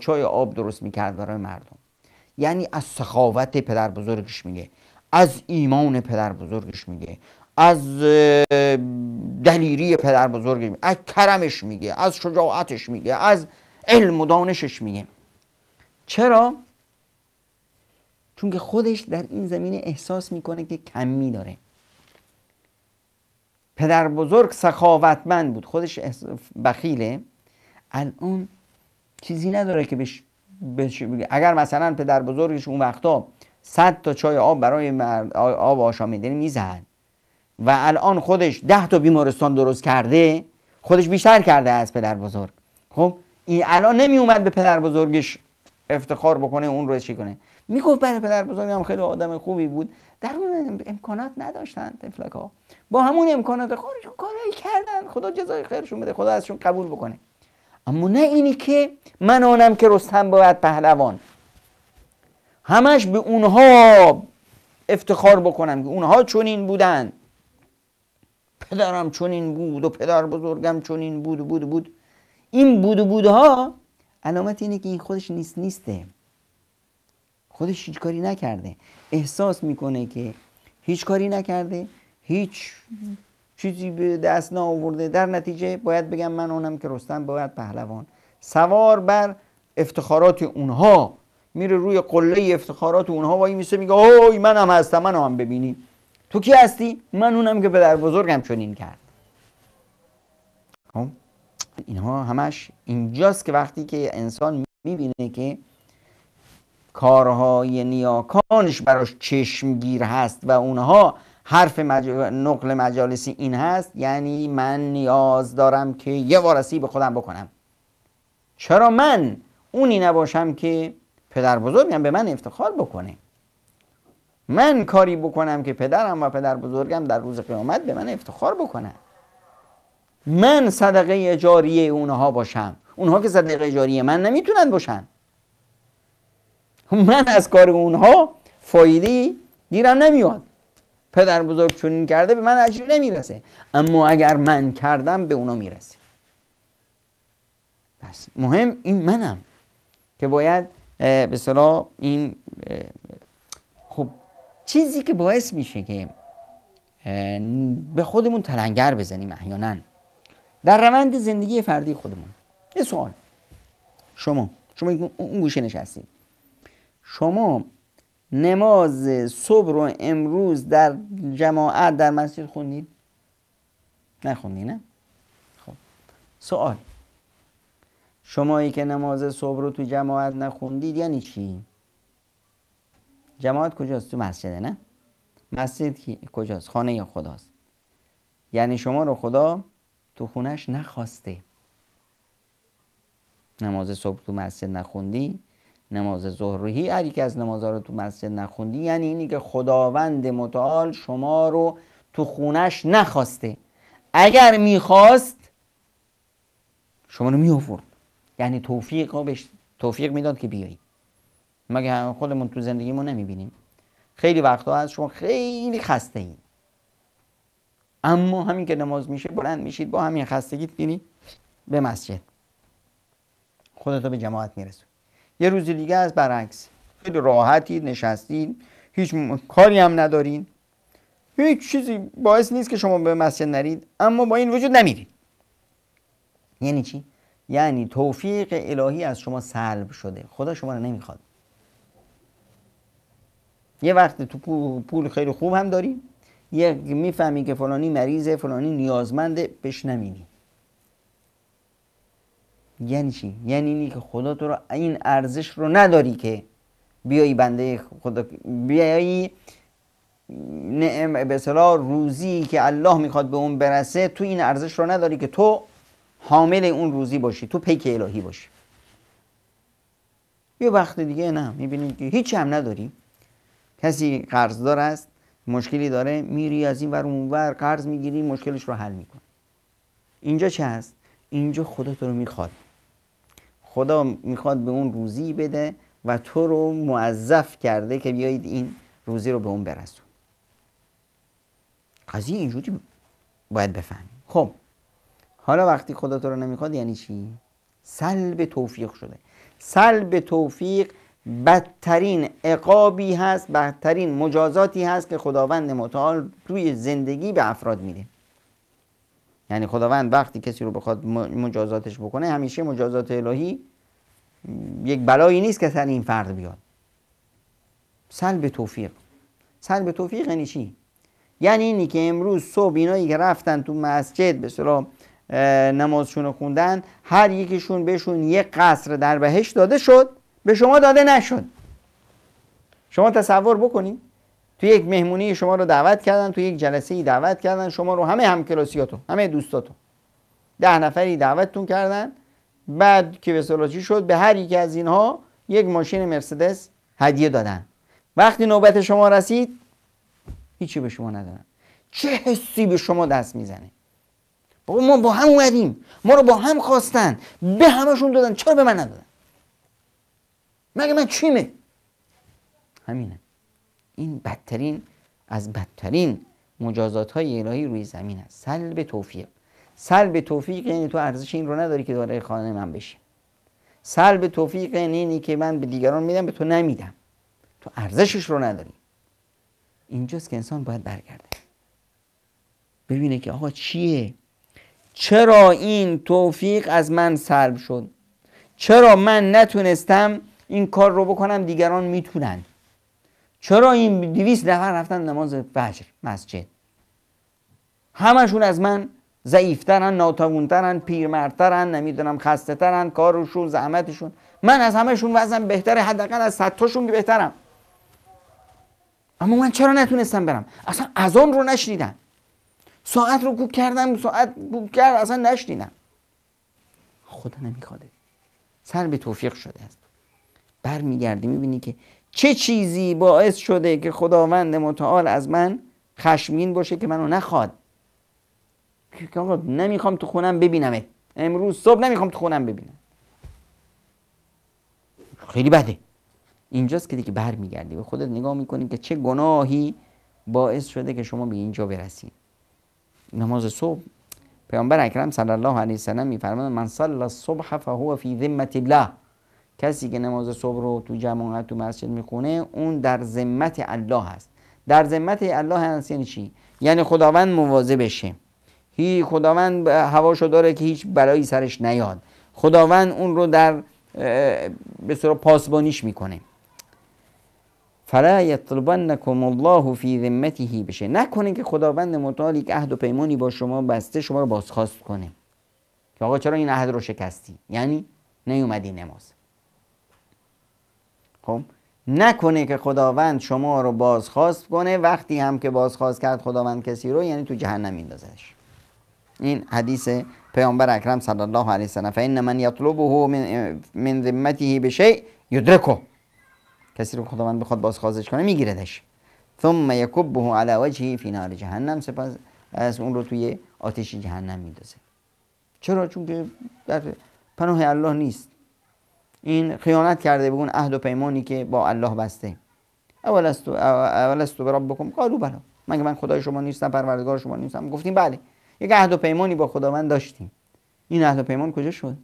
Speaker 1: چای آب درست میکرد برای مردم یعنی از سخاوت پدر بزرگش میگه از ایمان پدر بزرگش میگه از دلیری پدر بزرگش میگه از کرمش میگه از شجاعتش میگه از علم و دانشش میگه چرا؟ چون که خودش در این زمینه احساس میکنه که کمی داره پدر بزرگ سخاوتمند بود خودش بخیله الان چیزی نداره که بش, بش اگر مثلا پدر بزرگش اون وقتا صد تا چای آب برای مرد آب آشامیدنی میزد و الان خودش ده تا بیمارستان درست کرده خودش بیشتر کرده از پدر بزرگ خب این الان نمی اومد به پدر بزرگش افتخار بکنه اون رو چی کنه میگفت برای بله، پدر هم خیلی آدم خوبی بود در اون امکانات نداشتن تفلک ها با همون امکانات خودشون کارایی کردن خدا جزای خیرشون بده خدا ازشون قبول بکنه اما نه اینی که من آنم که رستم باید پهلوان همش به اونها افتخار بکنم که اونها چنین بودن پدرم چنین بود و پدر بزرگم چنین بود و بود بود این بود و بودها علامت اینه که این خودش نیست نیسته خودش هیچ کاری نکرده احساس میکنه که هیچ کاری نکرده هیچ چیزی به دست نآورده در نتیجه باید بگم من اونم که رستم باید پهلوان سوار بر افتخارات اونها میره روی قله افتخارات اونها وای میسه میگه اوی من هم هستم من هم ببینی تو کی هستی؟ من اونم که پدر بزرگم چنین کرد خب، اینها همش اینجاست که وقتی که انسان میبینه که کارهای نیاکانش براش چشمگیر هست و اونها حرف نقل مجالسی این هست یعنی من نیاز دارم که یه وارسی به خودم بکنم چرا من اونی نباشم که پدر بزرگم به من افتخار بکنه من کاری بکنم که پدرم و پدر بزرگم در روز قیامت به من افتخار بکنن من صدقه جاریه اونها باشم اونها که صدقه جاریه من نمیتونن باشن من از کار اونها فایده دیرم نمیاد پدر بزرگ چنین کرده به من عجیب نمیرسه اما اگر من کردم به اونا میرسه پس مهم این منم که باید به صلاح این خب چیزی که باعث میشه که به خودمون تلنگر بزنیم احیانا در روند زندگی فردی خودمون یه سوال شما شما اون گوشه نشستید شما نماز صبح رو امروز در جماعت در مسجد خوندید نخوندی نه خب سوال شمایی که نماز صبح رو تو جماعت نخوندید یعنی چی جماعت کجاست تو مسجده نه مسجد کجاست خانه یا خداست یعنی شما رو خدا تو خونش نخواسته نماز صبح تو مسجد نخوندی نماز ظهر رو از نمازها رو تو مسجد نخوندی یعنی اینی که خداوند متعال شما رو تو خونش نخواسته اگر میخواست شما رو میآورد یعنی توفیق رو توفیق میداد که بیایی مگه خودمون تو زندگیمون نمیبینیم خیلی وقتا از شما خیلی خسته ایم اما همین که نماز میشه بلند میشید با همین خستگی بینی به مسجد خودتو به جماعت میرسون یه روزی دیگه از برعکس خیلی راحتی نشستین هیچ کاری هم ندارین هیچ چیزی باعث نیست که شما به مسجد نرید اما با این وجود نمیرید یعنی چی یعنی توفیق الهی از شما سلب شده خدا شما رو نمیخواد یه وقت تو پول خیلی خوب هم داری یه میفهمی که فلانی مریضه فلانی نیازمنده بهش نمیدی یعنی چی یعنی اینی که خدا تو رو این ارزش رو نداری که بیایی بنده خدا بیایی نعم به روزی که الله میخواد به اون برسه تو این ارزش رو نداری که تو حامل اون روزی باشی تو پیک الهی باشی یه وقت دیگه نه میبینیم که هیچ هم نداری کسی قرضدار است مشکلی داره میری از این ور اونور قرض میگیری مشکلش رو حل میکن اینجا چه هست اینجا خدا تو رو میخواد خدا میخواد به اون روزی بده و تو رو معذف کرده که بیایید این روزی رو به اون برسون قضیه اینجوری باید بفهمی خب حالا وقتی خدا تو رو نمیخواد یعنی چی؟ سلب توفیق شده سلب توفیق بدترین عقابی هست بدترین مجازاتی هست که خداوند متعال توی زندگی به افراد میده یعنی خداوند وقتی کسی رو بخواد مجازاتش بکنه همیشه مجازات الهی یک بلایی نیست که سر این فرد بیاد سلب توفیق سلب توفیق یعنی چی یعنی اینی که امروز صبح اینایی که رفتن تو مسجد به صلاح نمازشون رو خوندن هر یکیشون بهشون یک قصر در بهش داده شد به شما داده نشد شما تصور بکنید تو یک مهمونی شما رو دعوت کردن تو یک جلسه ای دعوت کردن شما رو همه همکلاسیاتو همه دوستاتو ده نفری دعوتتون کردن بعد که به شد به هر یک از اینها یک ماشین مرسدس هدیه دادن وقتی نوبت شما رسید هیچی به شما ندادن چه حسی به شما دست میزنه بابا ما با هم اومدیم ما رو با هم خواستن به همشون دادن چرا به من ندادن مگه من چیمه همینه این بدترین از بدترین مجازات های الهی روی زمین است سلب توفیق سلب توفیق یعنی تو ارزش این رو نداری که داره خانه من بشی سلب توفیق یعنی اینی که من به دیگران میدم به تو نمیدم تو ارزشش رو نداری اینجاست که انسان باید برگرده ببینه که آقا چیه چرا این توفیق از من سلب شد چرا من نتونستم این کار رو بکنم دیگران میتونن چرا این 200 نفر رفتن نماز فجر مسجد همشون از من ضعیفترن ناتوانترن پیرمردترن نمیدونم ترن کارشون زحمتشون من از همشون وزن بهتره حداقل از صد تاشون بهترم اما من چرا نتونستم برم اصلا از آن رو نشنیدم ساعت رو کوک کردم ساعت گو کرد اصلا نشنیدم خدا نمیخواده سر به توفیق شده است برمیگردی میبینی که چه چیزی باعث شده که خداوند متعال از من خشمین باشه که منو نخواد که آقا نمیخوام تو خونم ببینمه امروز صبح نمیخوام تو خونم ببینم خیلی بده اینجاست که دیگه برمیگردی به خودت نگاه میکنی که چه گناهی باعث شده که شما به اینجا برسید نماز صبح پیامبر اکرم صلی الله علیه و سلم من صلی الصبح فهو فی ذمه الله کسی که نماز صبح رو تو جماعت تو مسجد میخونه اون در ذمت الله هست در ذمت الله هست یعنی چی یعنی خداوند موازه بشه هی خداوند هواشو داره که هیچ بلایی سرش نیاد خداوند اون رو در به صورت پاسبانیش میکنه فلا یطلبنکم الله فی ذمته بشه نکنه که خداوند متعال یک عهد و پیمانی با شما بسته شما رو بازخواست کنه که آقا چرا این عهد رو شکستی یعنی نیومدی نماز خب نکنه که خداوند شما رو بازخواست کنه وقتی هم که بازخواست کرد خداوند کسی رو یعنی تو جهنم میندازش این حدیث پیامبر اکرم صلی الله علیه وسلم فان من یطلبه من من ذمته بشیء یدرکه کسی رو خداوند بخواد بازخواستش کنه میگیردش ثم یکبه علی وجهه فی نار جهنم سپس از اون رو توی آتش جهنم میندازه چرا چون که در پناه الله نیست این خیانت کرده به اون عهد و پیمانی که با الله بسته اول تو به بکن قالو بلا مگه من خدای شما نیستم پروردگار شما نیستم گفتیم بله یک عهد و پیمانی با خداوند داشتیم این عهد و پیمان کجا شد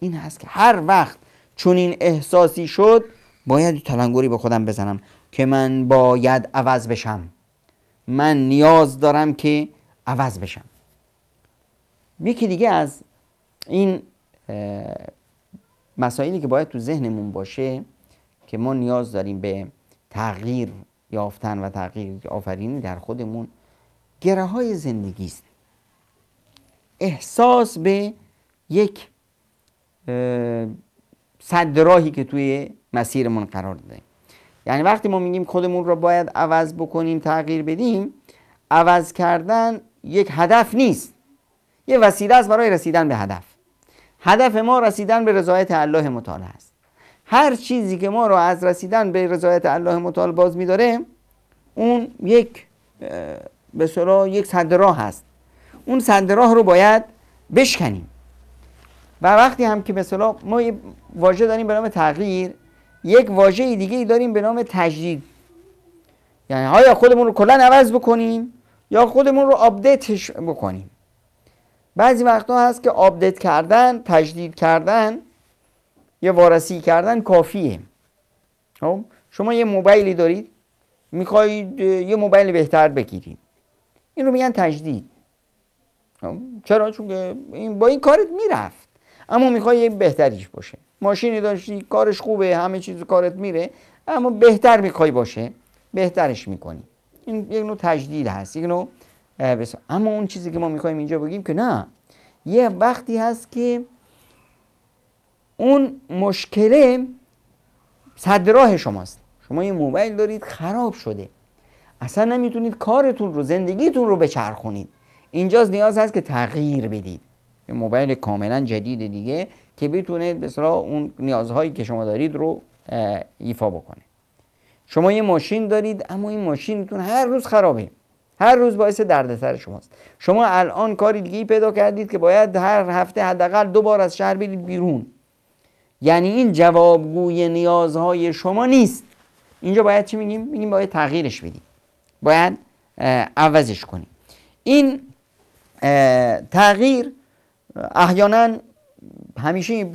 Speaker 1: این هست که هر وقت چون این احساسی شد باید تلنگوری به خودم بزنم که من باید عوض بشم من نیاز دارم که عوض بشم یکی دیگه از این مسائلی که باید تو ذهنمون باشه که ما نیاز داریم به تغییر یافتن و تغییر آفرینی در خودمون گره های زندگی است احساس به یک صد راهی که توی مسیرمون قرار داده یعنی وقتی ما میگیم خودمون رو باید عوض بکنیم تغییر بدیم عوض کردن یک هدف نیست یه وسیله است برای رسیدن به هدف هدف ما رسیدن به رضایت الله متعال است هر چیزی که ما رو از رسیدن به رضایت الله متعال باز میداره اون یک به صلاح یک صد راه هست اون صد راه رو باید بشکنیم و وقتی هم که به ما یه واژه داریم به نام تغییر یک واژه دیگه ای داریم به نام تجدید یعنی آیا خودمون رو کلا عوض بکنیم یا خودمون رو آپدیتش بکنیم بعضی وقتا هست که آپدیت کردن تجدید کردن یا وارسی کردن کافیه خب شما یه موبایلی دارید میخواید یه موبایل بهتر بگیرید این رو میگن تجدید خب؟ چرا چون این با این کارت میرفت اما میخوای یه بهتریش باشه ماشینی داشتی کارش خوبه همه چیز کارت میره اما بهتر میخوای باشه بهترش میکنی این یک نوع تجدید هست یک اما اون چیزی که ما میخوایم اینجا بگیم که نه یه وقتی هست که اون مشکله صد راه شماست شما یه موبایل دارید خراب شده اصلا نمیتونید کارتون رو زندگیتون رو بچرخونید اینجاست نیاز هست که تغییر بدید یه موبایل کاملا جدید دیگه که بتونه بسرا اون نیازهایی که شما دارید رو ایفا بکنه شما یه ماشین دارید اما این ماشینتون هر روز خرابه هر روز باعث دردسر شماست شما الان کاری دیگه پیدا کردید که باید هر هفته حداقل دو بار از شهر برید بیرون یعنی این جوابگوی نیازهای شما نیست اینجا باید چی میگیم میگیم باید تغییرش بدیم باید عوضش کنیم این تغییر احیانا همیشه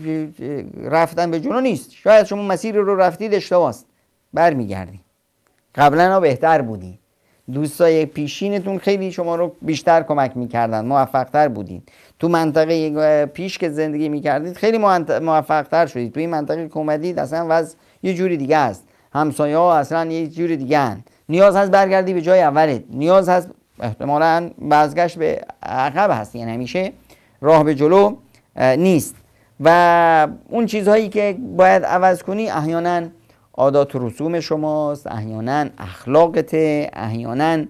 Speaker 1: رفتن به جلو نیست شاید شما مسیر رو رفتید اشتباه است برمیگردید قبلا بهتر بودی دوستای پیشینتون خیلی شما رو بیشتر کمک میکردن موفقتر بودین تو منطقه پیش که زندگی میکردید خیلی موفقتر شدید تو این منطقه که اومدید اصلا وضع یه جوری دیگه است همسایه ها اصلا یه جوری دیگه نیاز هست برگردی به جای اولت نیاز هست احتمالا بازگشت به عقب هست یعنی همیشه راه به جلو نیست و اون چیزهایی که باید عوض کنی احیانا عادات و رسوم شماست احیانا اخلاقت احیانا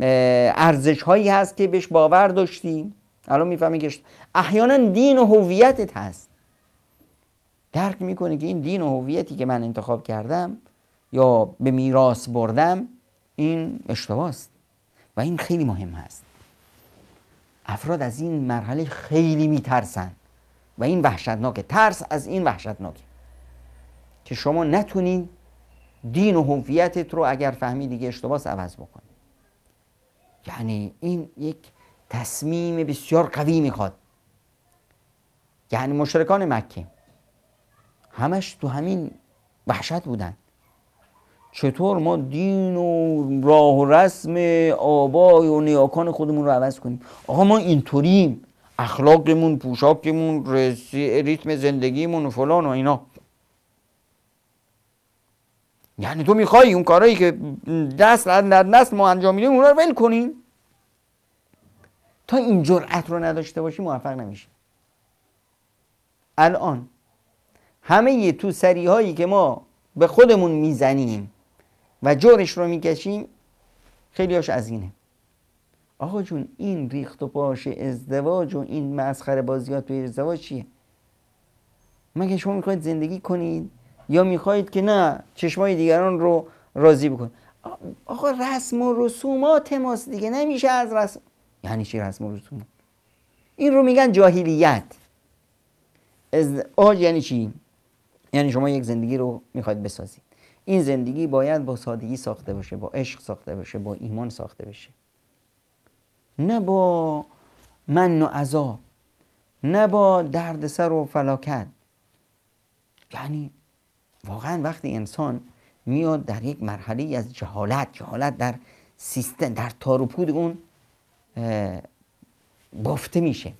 Speaker 1: ارزش هایی هست که بهش باور داشتی الان میفهمی که احیانا دین و هویتت هست درک میکنه که این دین و هویتی که من انتخاب کردم یا به میراث بردم این اشتباه است. و این خیلی مهم هست افراد از این مرحله خیلی میترسن و این وحشتناکه ترس از این وحشتناکه که شما نتونین دین و هویتت رو اگر فهمی دیگه اشتباس عوض بکنی یعنی این یک تصمیم بسیار قوی میخواد یعنی مشرکان مکه همش تو همین وحشت بودن چطور ما دین و راه و رسم آبای و نیاکان خودمون رو عوض کنیم آقا ما اینطوریم اخلاقمون پوشاکمون ریتم زندگیمون و فلان و اینا یعنی تو میخوای اون کارهایی که دست در دست ما انجام میدیم اونا رو ول کنیم تا این جرأت رو نداشته باشی موفق نمیشیم الان همه تو سری هایی که ما به خودمون میزنیم و جورش رو میکشیم خیلی هاش از اینه آقا جون این ریخت و پاش ازدواج و این مسخره بازیات توی ازدواج چیه مگه شما میخواید زندگی کنید یا میخواهید که نه چشمای دیگران رو راضی بکن آقا رسم و رسومات ماست دیگه نمیشه از رسم یعنی چی رسم و رسومات این رو میگن جاهلیت از آج یعنی چی یعنی شما یک زندگی رو میخواید بسازید این زندگی باید با سادگی ساخته باشه با عشق ساخته باشه با ایمان ساخته بشه نه با من و عذاب نه با دردسر و فلاکت یعنی واقعا وقتی انسان میاد در یک مرحله از جهالت جهالت در سیستم در تاروپود اون بافته میشه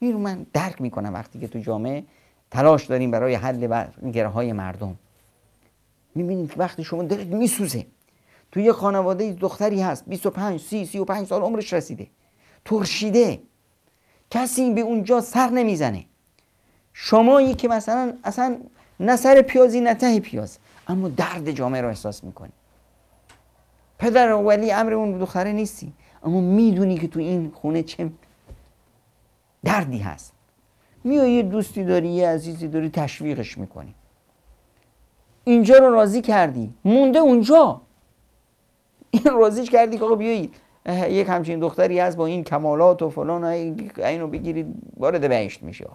Speaker 1: میرو من درک میکنم وقتی که تو جامعه تلاش داریم برای حل گره های مردم میبینید که وقتی شما دلت میسوزه تو یه خانواده دختری هست 25 30 35 سال عمرش رسیده ترشیده کسی به اونجا سر نمیزنه شمایی که مثلا اصلا نه سر پیازی نه ته پیاز اما درد جامعه رو احساس میکنی پدر و ولی امر اون دختره نیستی اما میدونی که تو این خونه چه دردی هست میای یه دوستی داری یه عزیزی داری تشویقش میکنی اینجا رو راضی کردی مونده اونجا این راضیش کردی که آقا بیایید یک همچین دختری هست با این کمالات و فلان اینو بگیرید وارد بهشت میشه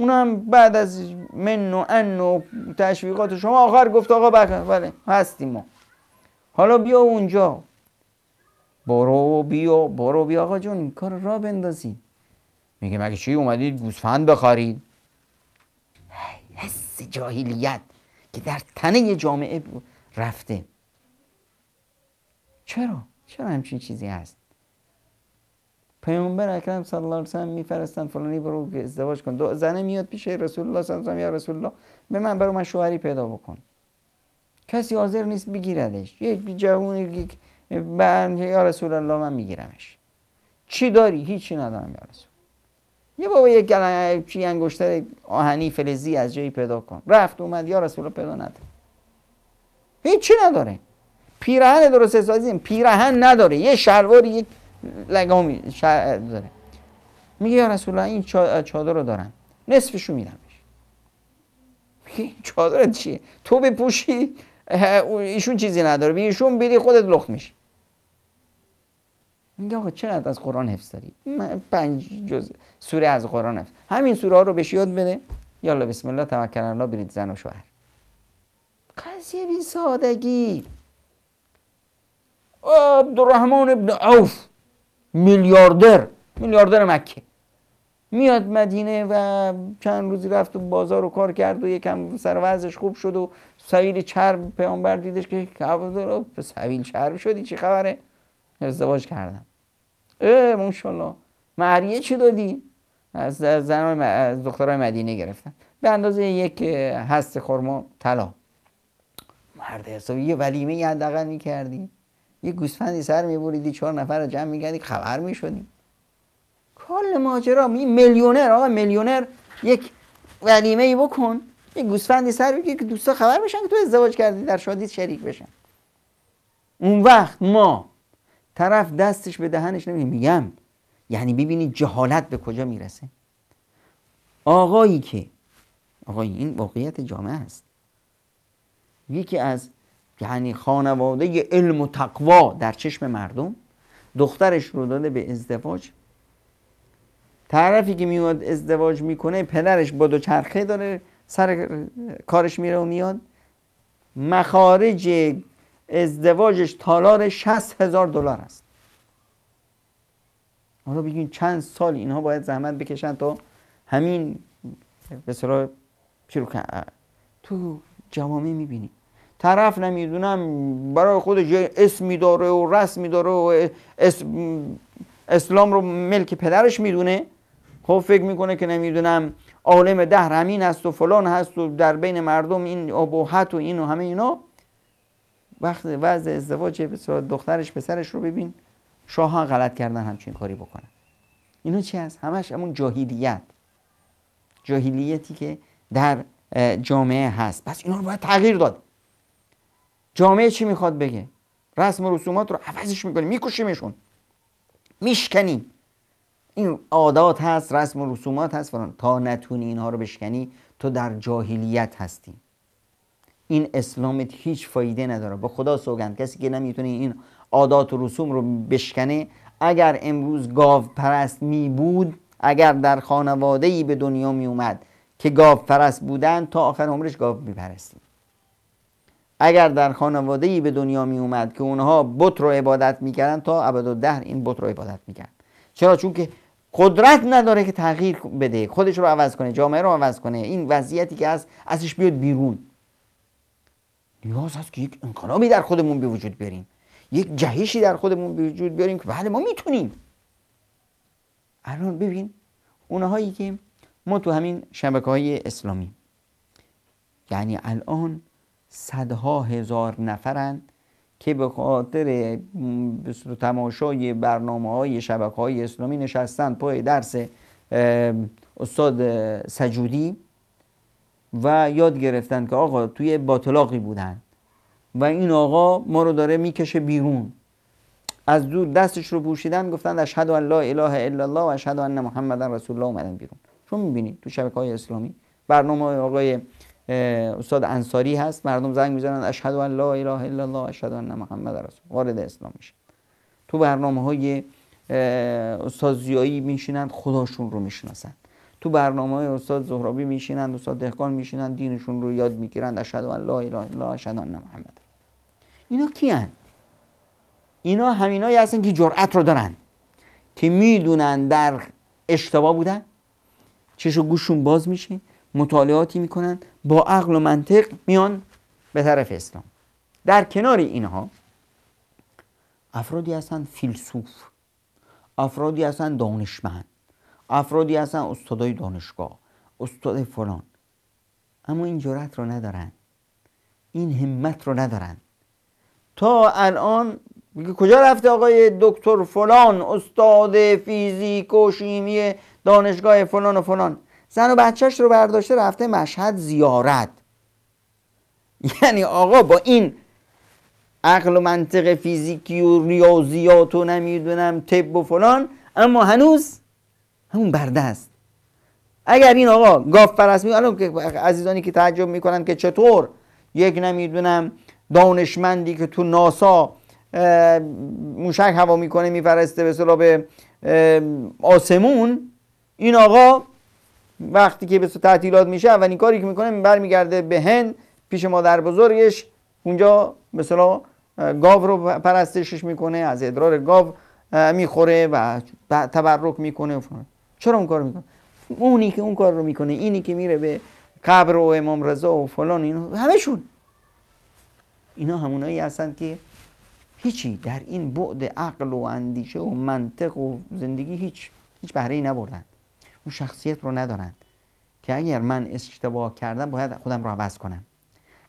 Speaker 1: اونم بعد از من و ان و تشویقات شما آخر گفت آقا بله, بله، هستیم ما حالا بیا اونجا برو بیا برو بیا آقا جون این کار را بندازید میگه مگه چی اومدید گوسفند بخرید حس جاهلیت که در تنه جامعه رفته چرا؟ چرا همچین چیزی هست؟ پیامبر اکرم صلی الله علیه و سلم میفرستن فلانی برو ازدواج کن دو زنه میاد پیش رسول الله صلی الله علیه و یا رسول الله به من برو من شوهری پیدا بکن کسی حاضر نیست بگیردش یک جوون یک یا رسول الله من میگیرمش چی داری هیچی ندارم یا رسول یه بابا یک گلنگ چی انگشتر آهنی فلزی از جایی پیدا کن رفت اومد یا رسول الله پیدا نده هیچی نداره پیرهن درست سازیم پیرهن نداره یه شلوار یک لگامی داره میگه یا رسول الله این چادر رو دارم نصفشو میدم میگه این چادر چیه تو بپوشی ایشون چیزی نداره به ایشون بدی خودت لخت میشی میگه آقا چقدر از قرآن حفظ داری من پنج جز سوره از قرآن حفظ همین سوره ها رو بهش یاد بده یالا بسم الله توکل الله برید زن و شوهر قضیه بی سادگی عبدالرحمن ابن عوف میلیاردر میلیاردر مکه میاد مدینه و چند روزی رفت و بازار رو کار کرد و یکم سر وضعش خوب شد و سویل چرب پیامبر دیدش که سویل چرب شدی چی خبره ازدواج کردم اه ماشاءالله مهریه چی دادی از زنان از دخترای مدینه گرفتن به اندازه یک هست خرما طلا مرد حسابی یه ولیمه یه حداقل میکردی یه گوسفندی سر میبریدی چهار نفر جمع میگردی خبر میشدی کل ماجرا می میلیونر آقا میلیونر یک ولیمه ای بکن یه گوسفندی سر میگه که دوستا خبر بشن که تو ازدواج کردی در شادی شریک بشن اون وقت ما طرف دستش به دهنش نمیگه میگم یعنی ببینی جهالت به کجا میرسه آقایی که آقای این واقعیت جامعه است یکی از یعنی خانواده علم و تقوا در چشم مردم دخترش رو داده به ازدواج طرفی که میاد ازدواج میکنه پدرش با دوچرخه داره سر کارش میره و میاد مخارج ازدواجش تالار شست هزار دلار است حالا بگین چند سال اینها باید زحمت بکشن تا همین به صلاح تو جوامع میبینیم طرف نمیدونم برای خودش اسمی داره و رسمی داره و اسلام رو ملک پدرش میدونه خب فکر میکنه که نمیدونم عالم دهر همین هست و فلان هست و در بین مردم این ابهت و این و همه اینا وقت وضع ازدواج دخترش پسرش رو ببین شاهان غلط کردن همچین کاری بکنن اینا چی هست همش همون جاهلیت جاهلیتی که در جامعه هست پس اینا رو باید تغییر داد جامعه چی میخواد بگه رسم و رسومات رو عوضش میکنیم میکشیمشون میشکنی این عادات هست رسم و رسومات هست فران تا نتونی اینها رو بشکنی تو در جاهلیت هستی این اسلامت هیچ فایده نداره به خدا سوگند کسی که نمیتونه این عادات و رسوم رو بشکنه اگر امروز گاو پرست می بود اگر در خانواده ای به دنیا می اومد که گاو پرست بودن تا آخر عمرش گاو می اگر در خانواده ای به دنیا می اومد که اونها بت رو عبادت میکردن تا ابد و دهر این بت رو عبادت میکرد چرا چون که قدرت نداره که تغییر بده خودش رو عوض کنه جامعه رو عوض کنه این وضعیتی که هست ازش بیاد بیرون نیاز هست که یک انقلابی در خودمون به وجود بیاریم یک جهشی در خودمون به وجود بیاریم که بله ما میتونیم الان ببین اونهایی که ما تو همین شبکه های اسلامی یعنی الان صدها هزار نفرند که به خاطر تماشای برنامه های شبکه های اسلامی نشستند پای درس استاد سجودی و یاد گرفتن که آقا توی باطلاقی بودند و این آقا ما رو داره میکشه بیرون از دور دستش رو پوشیدن گفتن اشهد ان لا اله الا الله و اشهد ان محمد رسول الله اومدن بیرون چون میبینید تو شبکه های اسلامی برنامه آقای استاد انصاری هست مردم زنگ میزنن اشهد ان لا اله الا الله اشهد ان محمد رسول وارد اسلام میشه تو برنامه های استاد زیایی میشینن خداشون رو میشناسن تو برنامه های استاد زهرابی میشینن استاد دهقان میشینن دینشون رو یاد میگیرن اشهد ان لا اله الا الله اشهد ان محمد اینا کیان اینا همینایی هستن که جرأت رو دارن که میدونن در اشتباه بودن چشو گوششون باز میشه مطالعاتی میکنن با عقل و منطق میان به طرف اسلام در کنار اینها افرادی هستند فیلسوف افرادی هستند دانشمند افرادی هستند استادای دانشگاه استاد فلان اما این جرأت رو ندارن این همت رو ندارن تا الان کجا رفته آقای دکتر فلان استاد فیزیک و شیمی دانشگاه فلان و فلان زن و بچهش رو برداشته رفته مشهد زیارت یعنی آقا با این عقل و منطق فیزیکی و ریاضیات و نمیدونم طب و فلان اما هنوز همون برده است اگر این آقا گاف الان که عزیزانی که تعجب میکنن که چطور یک نمیدونم دانشمندی که تو ناسا موشک هوا میکنه میفرسته به به آسمون این آقا وقتی که به تعطیلات میشه اولین کاری که میکنه برمیگرده به هند پیش مادر بزرگش اونجا مثلا گاو رو پرستشش میکنه از ادرار گاو میخوره و تبرک میکنه چرا اون کار میکنه اونی که اون کار رو میکنه اینی که میره به قبر و امام رضا و فلان اینا همشون اینا همونایی هستند که هیچی در این بعد عقل و اندیشه و منطق و زندگی هیچ هیچ بهره ای نبردن اون شخصیت رو ندارن که اگر من اشتباه کردم باید خودم رو عوض کنم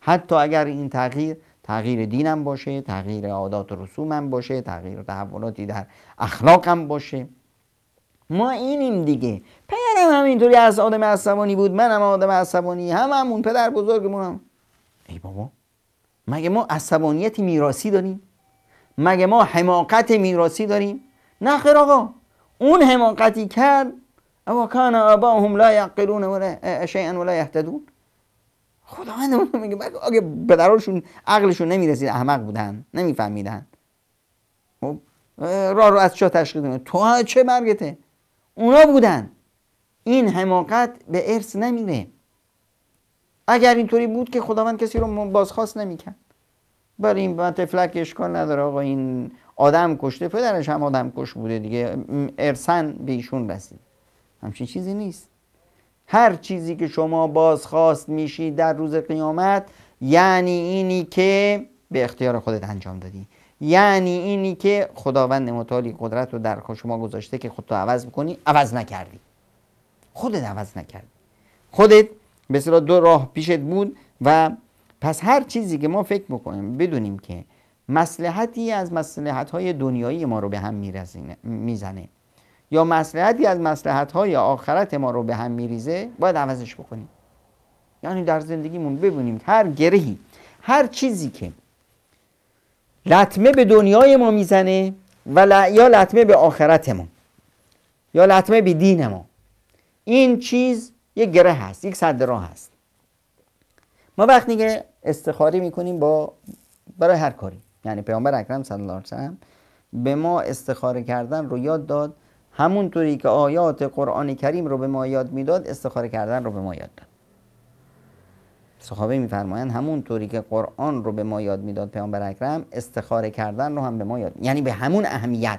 Speaker 1: حتی اگر این تغییر تغییر دینم باشه تغییر عادات و رسومم باشه تغییر تحولاتی در اخلاقم باشه ما اینیم دیگه پدرم همینطوری از آدم عصبانی بود منم آدم عصبانی هممون پدر بزرگمون هم. ای بابا مگه ما عصبانیت میراسی داریم مگه ما حماقت میراسی داریم نه آقا اون حماقتی کرد او کان آباهم لا یعقلون ولا شیئا ولا یهتدون خداوند میگه اگه پدرشون عقلشون نمیرسید احمق بودن نمیفهمیدن خب راه رو از چه تشخیص تو چه مرگته اونا بودن این حماقت به ارث نمیره اگر اینطوری بود که خداوند کسی رو بازخواست نمیکرد برای این تفلک اشکال نداره آقا این آدم کشته پدرش هم آدم کش بوده دیگه ارسن به ایشون رسید همچین چیزی نیست هر چیزی که شما بازخواست میشی در روز قیامت یعنی اینی که به اختیار خودت انجام دادی یعنی اینی که خداوند متعالی قدرت رو در شما گذاشته که خودتو عوض بکنی عوض نکردی خودت عوض نکردی خودت به دو راه پیشت بود و پس هر چیزی که ما فکر بکنیم بدونیم که مسلحتی از مسلحت های دنیایی ما رو به هم میزنه یا مسلحتی از مسلحت های آخرت ما رو به هم میریزه باید عوضش بکنیم یعنی در زندگیمون ببینیم هر گرهی هر چیزی که لطمه به دنیای ما میزنه و یا لطمه به آخرت ما یا لطمه به دین ما این چیز یک گره هست یک صد راه هست ما وقتی که استخاره میکنیم با برای هر کاری یعنی پیامبر اکرم صلی الله علیه و به ما استخاره کردن رو یاد داد همونطوری که آیات قرآن کریم رو به ما یاد میداد استخاره کردن رو به ما یاد داد صحابه میفرمایند همونطوری که قرآن رو به ما یاد میداد پیامبر اکرم استخاره کردن رو هم به ما یاد یعنی به همون اهمیت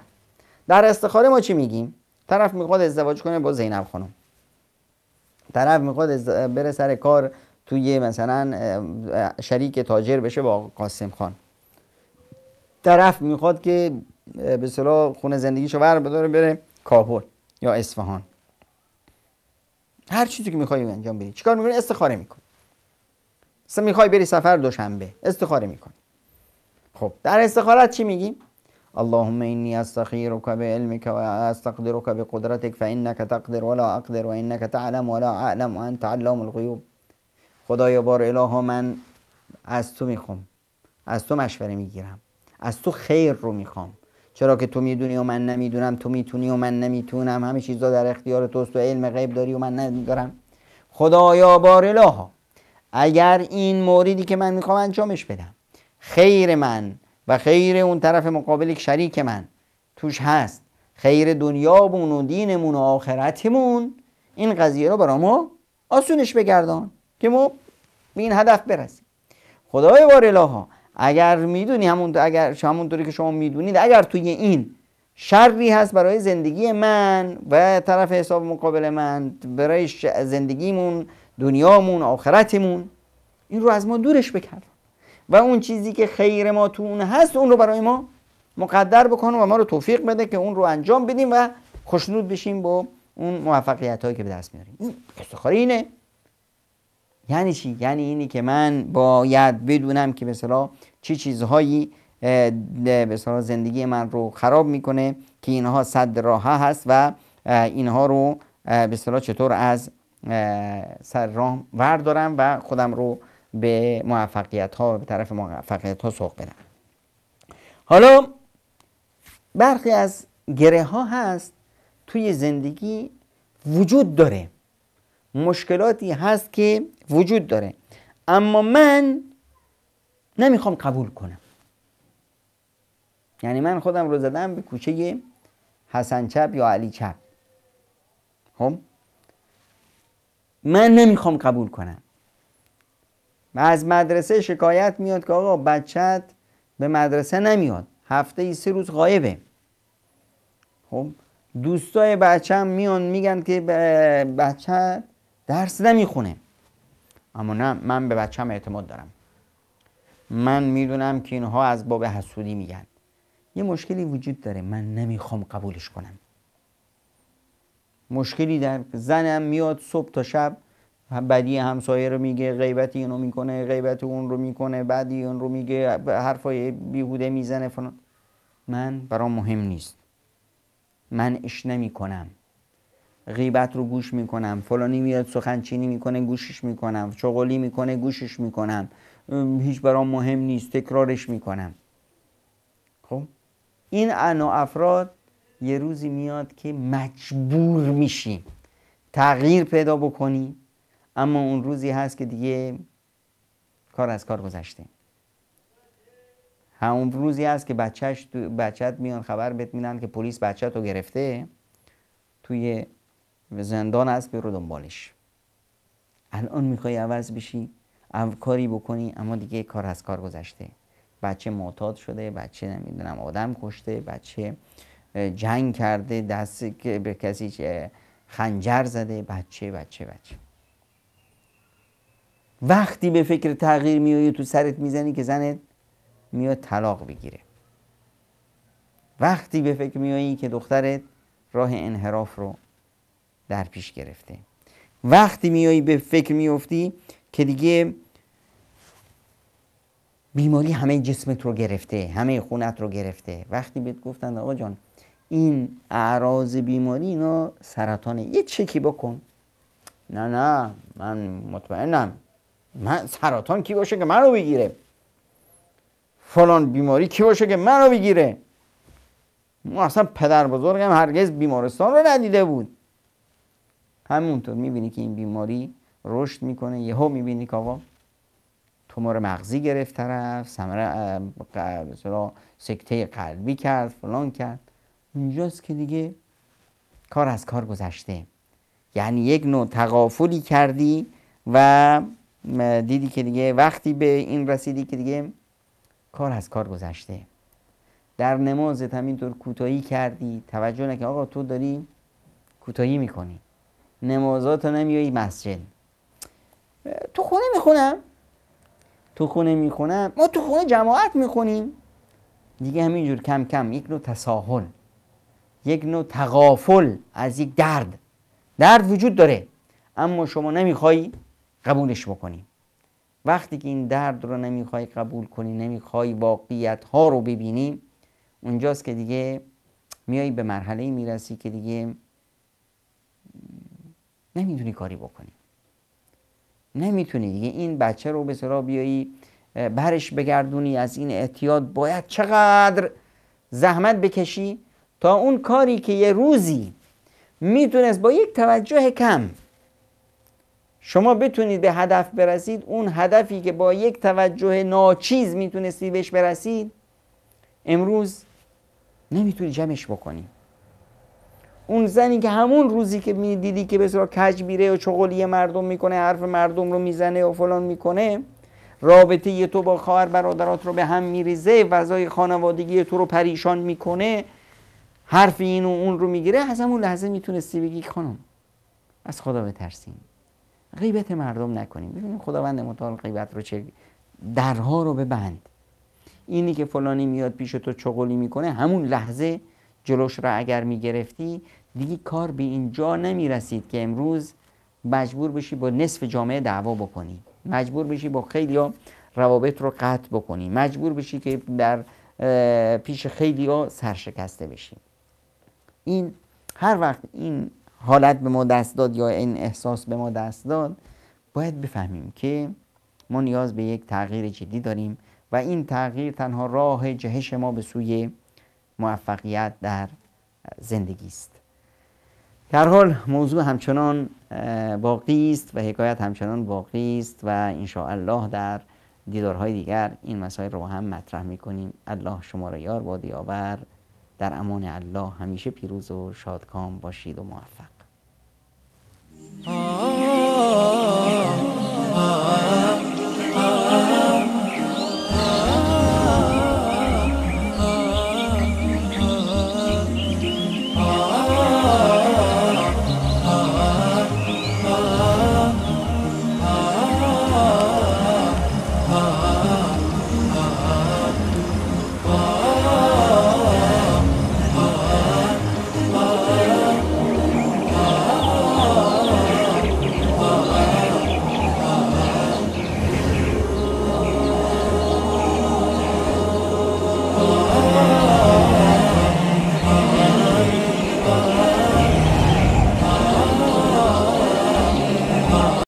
Speaker 1: در استخاره ما چی میگیم طرف میخواد ازدواج کنه با زینب خانم طرف میخواد بره سر کار توی مثلا شریک تاجر بشه با قاسم خان طرف میخواد که به صلاح خونه زندگیشو ور بداره بره کابل یا اصفهان هر چیزی که میخوای انجام بدی چیکار میکنی استخاره میکنی مثلا میخوای بری سفر دوشنبه استخاره میکنی خب در استخاره چی میگیم اللهم اینی استخیرک بعلمک و استقدرک بقدرتک فانک تقدر ولا اقدر و تعلم ولا اعلم و انت علام الغیوب خدایا بار اله من از تو میخوام از تو مشوره میگیرم از تو خیر رو میخوام چرا که تو میدونی و من نمیدونم تو میتونی و من نمیتونم همه چیزا در اختیار توست و علم غیب داری و من ندارم خدایا بارلاها اگر این موردی که من میخوام انجامش بدم خیر من و خیر اون طرف مقابل شریک من توش هست خیر دنیامون و دینمون و آخرتمون این قضیه رو برا ما آسونش بگردان که ما به این هدف برسیم خدای بارلاها اگر میدونی همون اگر همونطوری که شما میدونید اگر توی این شری هست برای زندگی من و طرف حساب مقابل من برای زندگیمون دنیامون آخرتمون این رو از ما دورش بکرد و اون چیزی که خیر ما تو اون هست اون رو برای ما مقدر بکن و ما رو توفیق بده که اون رو انجام بدیم و خوشنود بشیم با اون موفقیت هایی که به دست میاریم این استخاره اینه یعنی چی یعنی اینی که من باید بدونم که به چه چی چیزهایی به زندگی من رو خراب میکنه که اینها صد راه هست و اینها رو به چطور از سر راه وردارم و خودم رو به موفقیت ها به طرف موفقیت ها سوق بدم حالا برخی از گره ها هست توی زندگی وجود داره مشکلاتی هست که وجود داره اما من نمیخوام قبول کنم یعنی من خودم رو زدم به کوچه حسن چپ یا علی چپ خب من نمیخوام قبول کنم و از مدرسه شکایت میاد که آقا بچت به مدرسه نمیاد هفته ای سه روز غایبه خب دوستای بچم میان میگن که بچه درس نمیخونه اما نه من به بچم اعتماد دارم من میدونم که اینها از باب حسودی میگن یه مشکلی وجود داره من نمیخوام قبولش کنم مشکلی در زنم میاد صبح تا شب بدی همسایه رو میگه غیبت اینو میکنه غیبت اون رو میکنه بعدی اون رو میگه حرفای بیهوده میزنه فلان من برام مهم نیست من اش نمیکنم. غیبت رو گوش میکنم فلانی میاد چینی میکنه گوشش میکنم چغلی میکنه گوشش میکنم هیچ برام مهم نیست تکرارش میکنم خب این انا افراد یه روزی میاد که مجبور میشیم تغییر پیدا بکنی اما اون روزی هست که دیگه کار از کار گذشته همون روزی هست که بچهت بچت میان خبر بهت که پلیس بچه تو گرفته توی و زندان است برو دنبالش الان میخوای عوض بشی کاری بکنی اما دیگه کار از کار گذشته بچه معتاد شده بچه نمیدونم آدم کشته بچه جنگ کرده دست به کسی خنجر زده بچه بچه بچه وقتی به فکر تغییر میای، تو سرت میزنی که زنت میاد طلاق بگیره وقتی به فکر میایی که دخترت راه انحراف رو در پیش گرفته وقتی میایی به فکر میفتی که دیگه بیماری همه جسمت رو گرفته همه خونت رو گرفته وقتی بهت گفتن آقا جان این اعراض بیماری اینا سرطانه یه چکی بکن نه نه من مطمئنم من سرطان کی باشه که رو بگیره فلان بیماری کی باشه که منو بگیره ما اصلا پدر بزرگم هرگز بیمارستان رو ندیده بود همونطور میبینی که این بیماری رشد میکنه یهو میبینی که آقا تومار مغزی گرفت طرف سمره سکته قلبی کرد فلان کرد اونجاست که دیگه کار از کار گذشته یعنی یک نوع تقافلی کردی و دیدی که دیگه وقتی به این رسیدی که دیگه کار از کار گذشته در نمازت همینطور کوتاهی کردی توجه نکن آقا تو داری کوتاهی میکنی نمازاتو نمیای مسجد تو خونه میخونم تو خونه میخونم ما تو خونه جماعت میخونیم دیگه همینجور کم کم یک نوع تساهل یک نوع تقافل از یک درد درد وجود داره اما شما نمیخوای قبولش بکنی وقتی که این درد رو نمیخوای قبول کنی نمیخوای واقعیت ها رو ببینی اونجاست که دیگه میای به مرحله میرسی که دیگه نمیتونی کاری بکنی نمیتونی دیگه یعنی این بچه رو به سرا بیایی برش بگردونی از این اعتیاد باید چقدر زحمت بکشی تا اون کاری که یه روزی میتونست با یک توجه کم شما بتونید به هدف برسید اون هدفی که با یک توجه ناچیز میتونستی بهش برسید امروز نمیتونی جمعش بکنی اون زنی که همون روزی که میدیدی که به کج میره و چغلی مردم میکنه حرف مردم رو میزنه و فلان میکنه رابطه یه تو با خواهر برادرات رو به هم میریزه وضای خانوادگی تو رو پریشان میکنه حرف این و اون رو میگیره از همون لحظه میتونستی بگی خانم از خدا بترسیم غیبت مردم نکنیم ببینیم خداوند متعال غیبت رو چه درها رو ببند اینی که فلانی میاد پیش تو چغلی میکنه همون لحظه جلوش را اگر میگرفتی دیگه کار به اینجا نمی رسید که امروز مجبور بشی با نصف جامعه دعوا بکنی مجبور بشی با خیلی روابط رو قطع بکنی مجبور بشی که در پیش خیلی سرشکسته بشی این هر وقت این حالت به ما دست داد یا این احساس به ما دست داد باید بفهمیم که ما نیاز به یک تغییر جدی داریم و این تغییر تنها راه جهش ما به سوی موفقیت در زندگی است در حال موضوع همچنان باقی است و حکایت همچنان باقی است و ان در دیدارهای دیگر این مسائل رو هم مطرح میکنیم الله شما را یار با دیاور در امان الله همیشه پیروز و شادکام باشید و موفق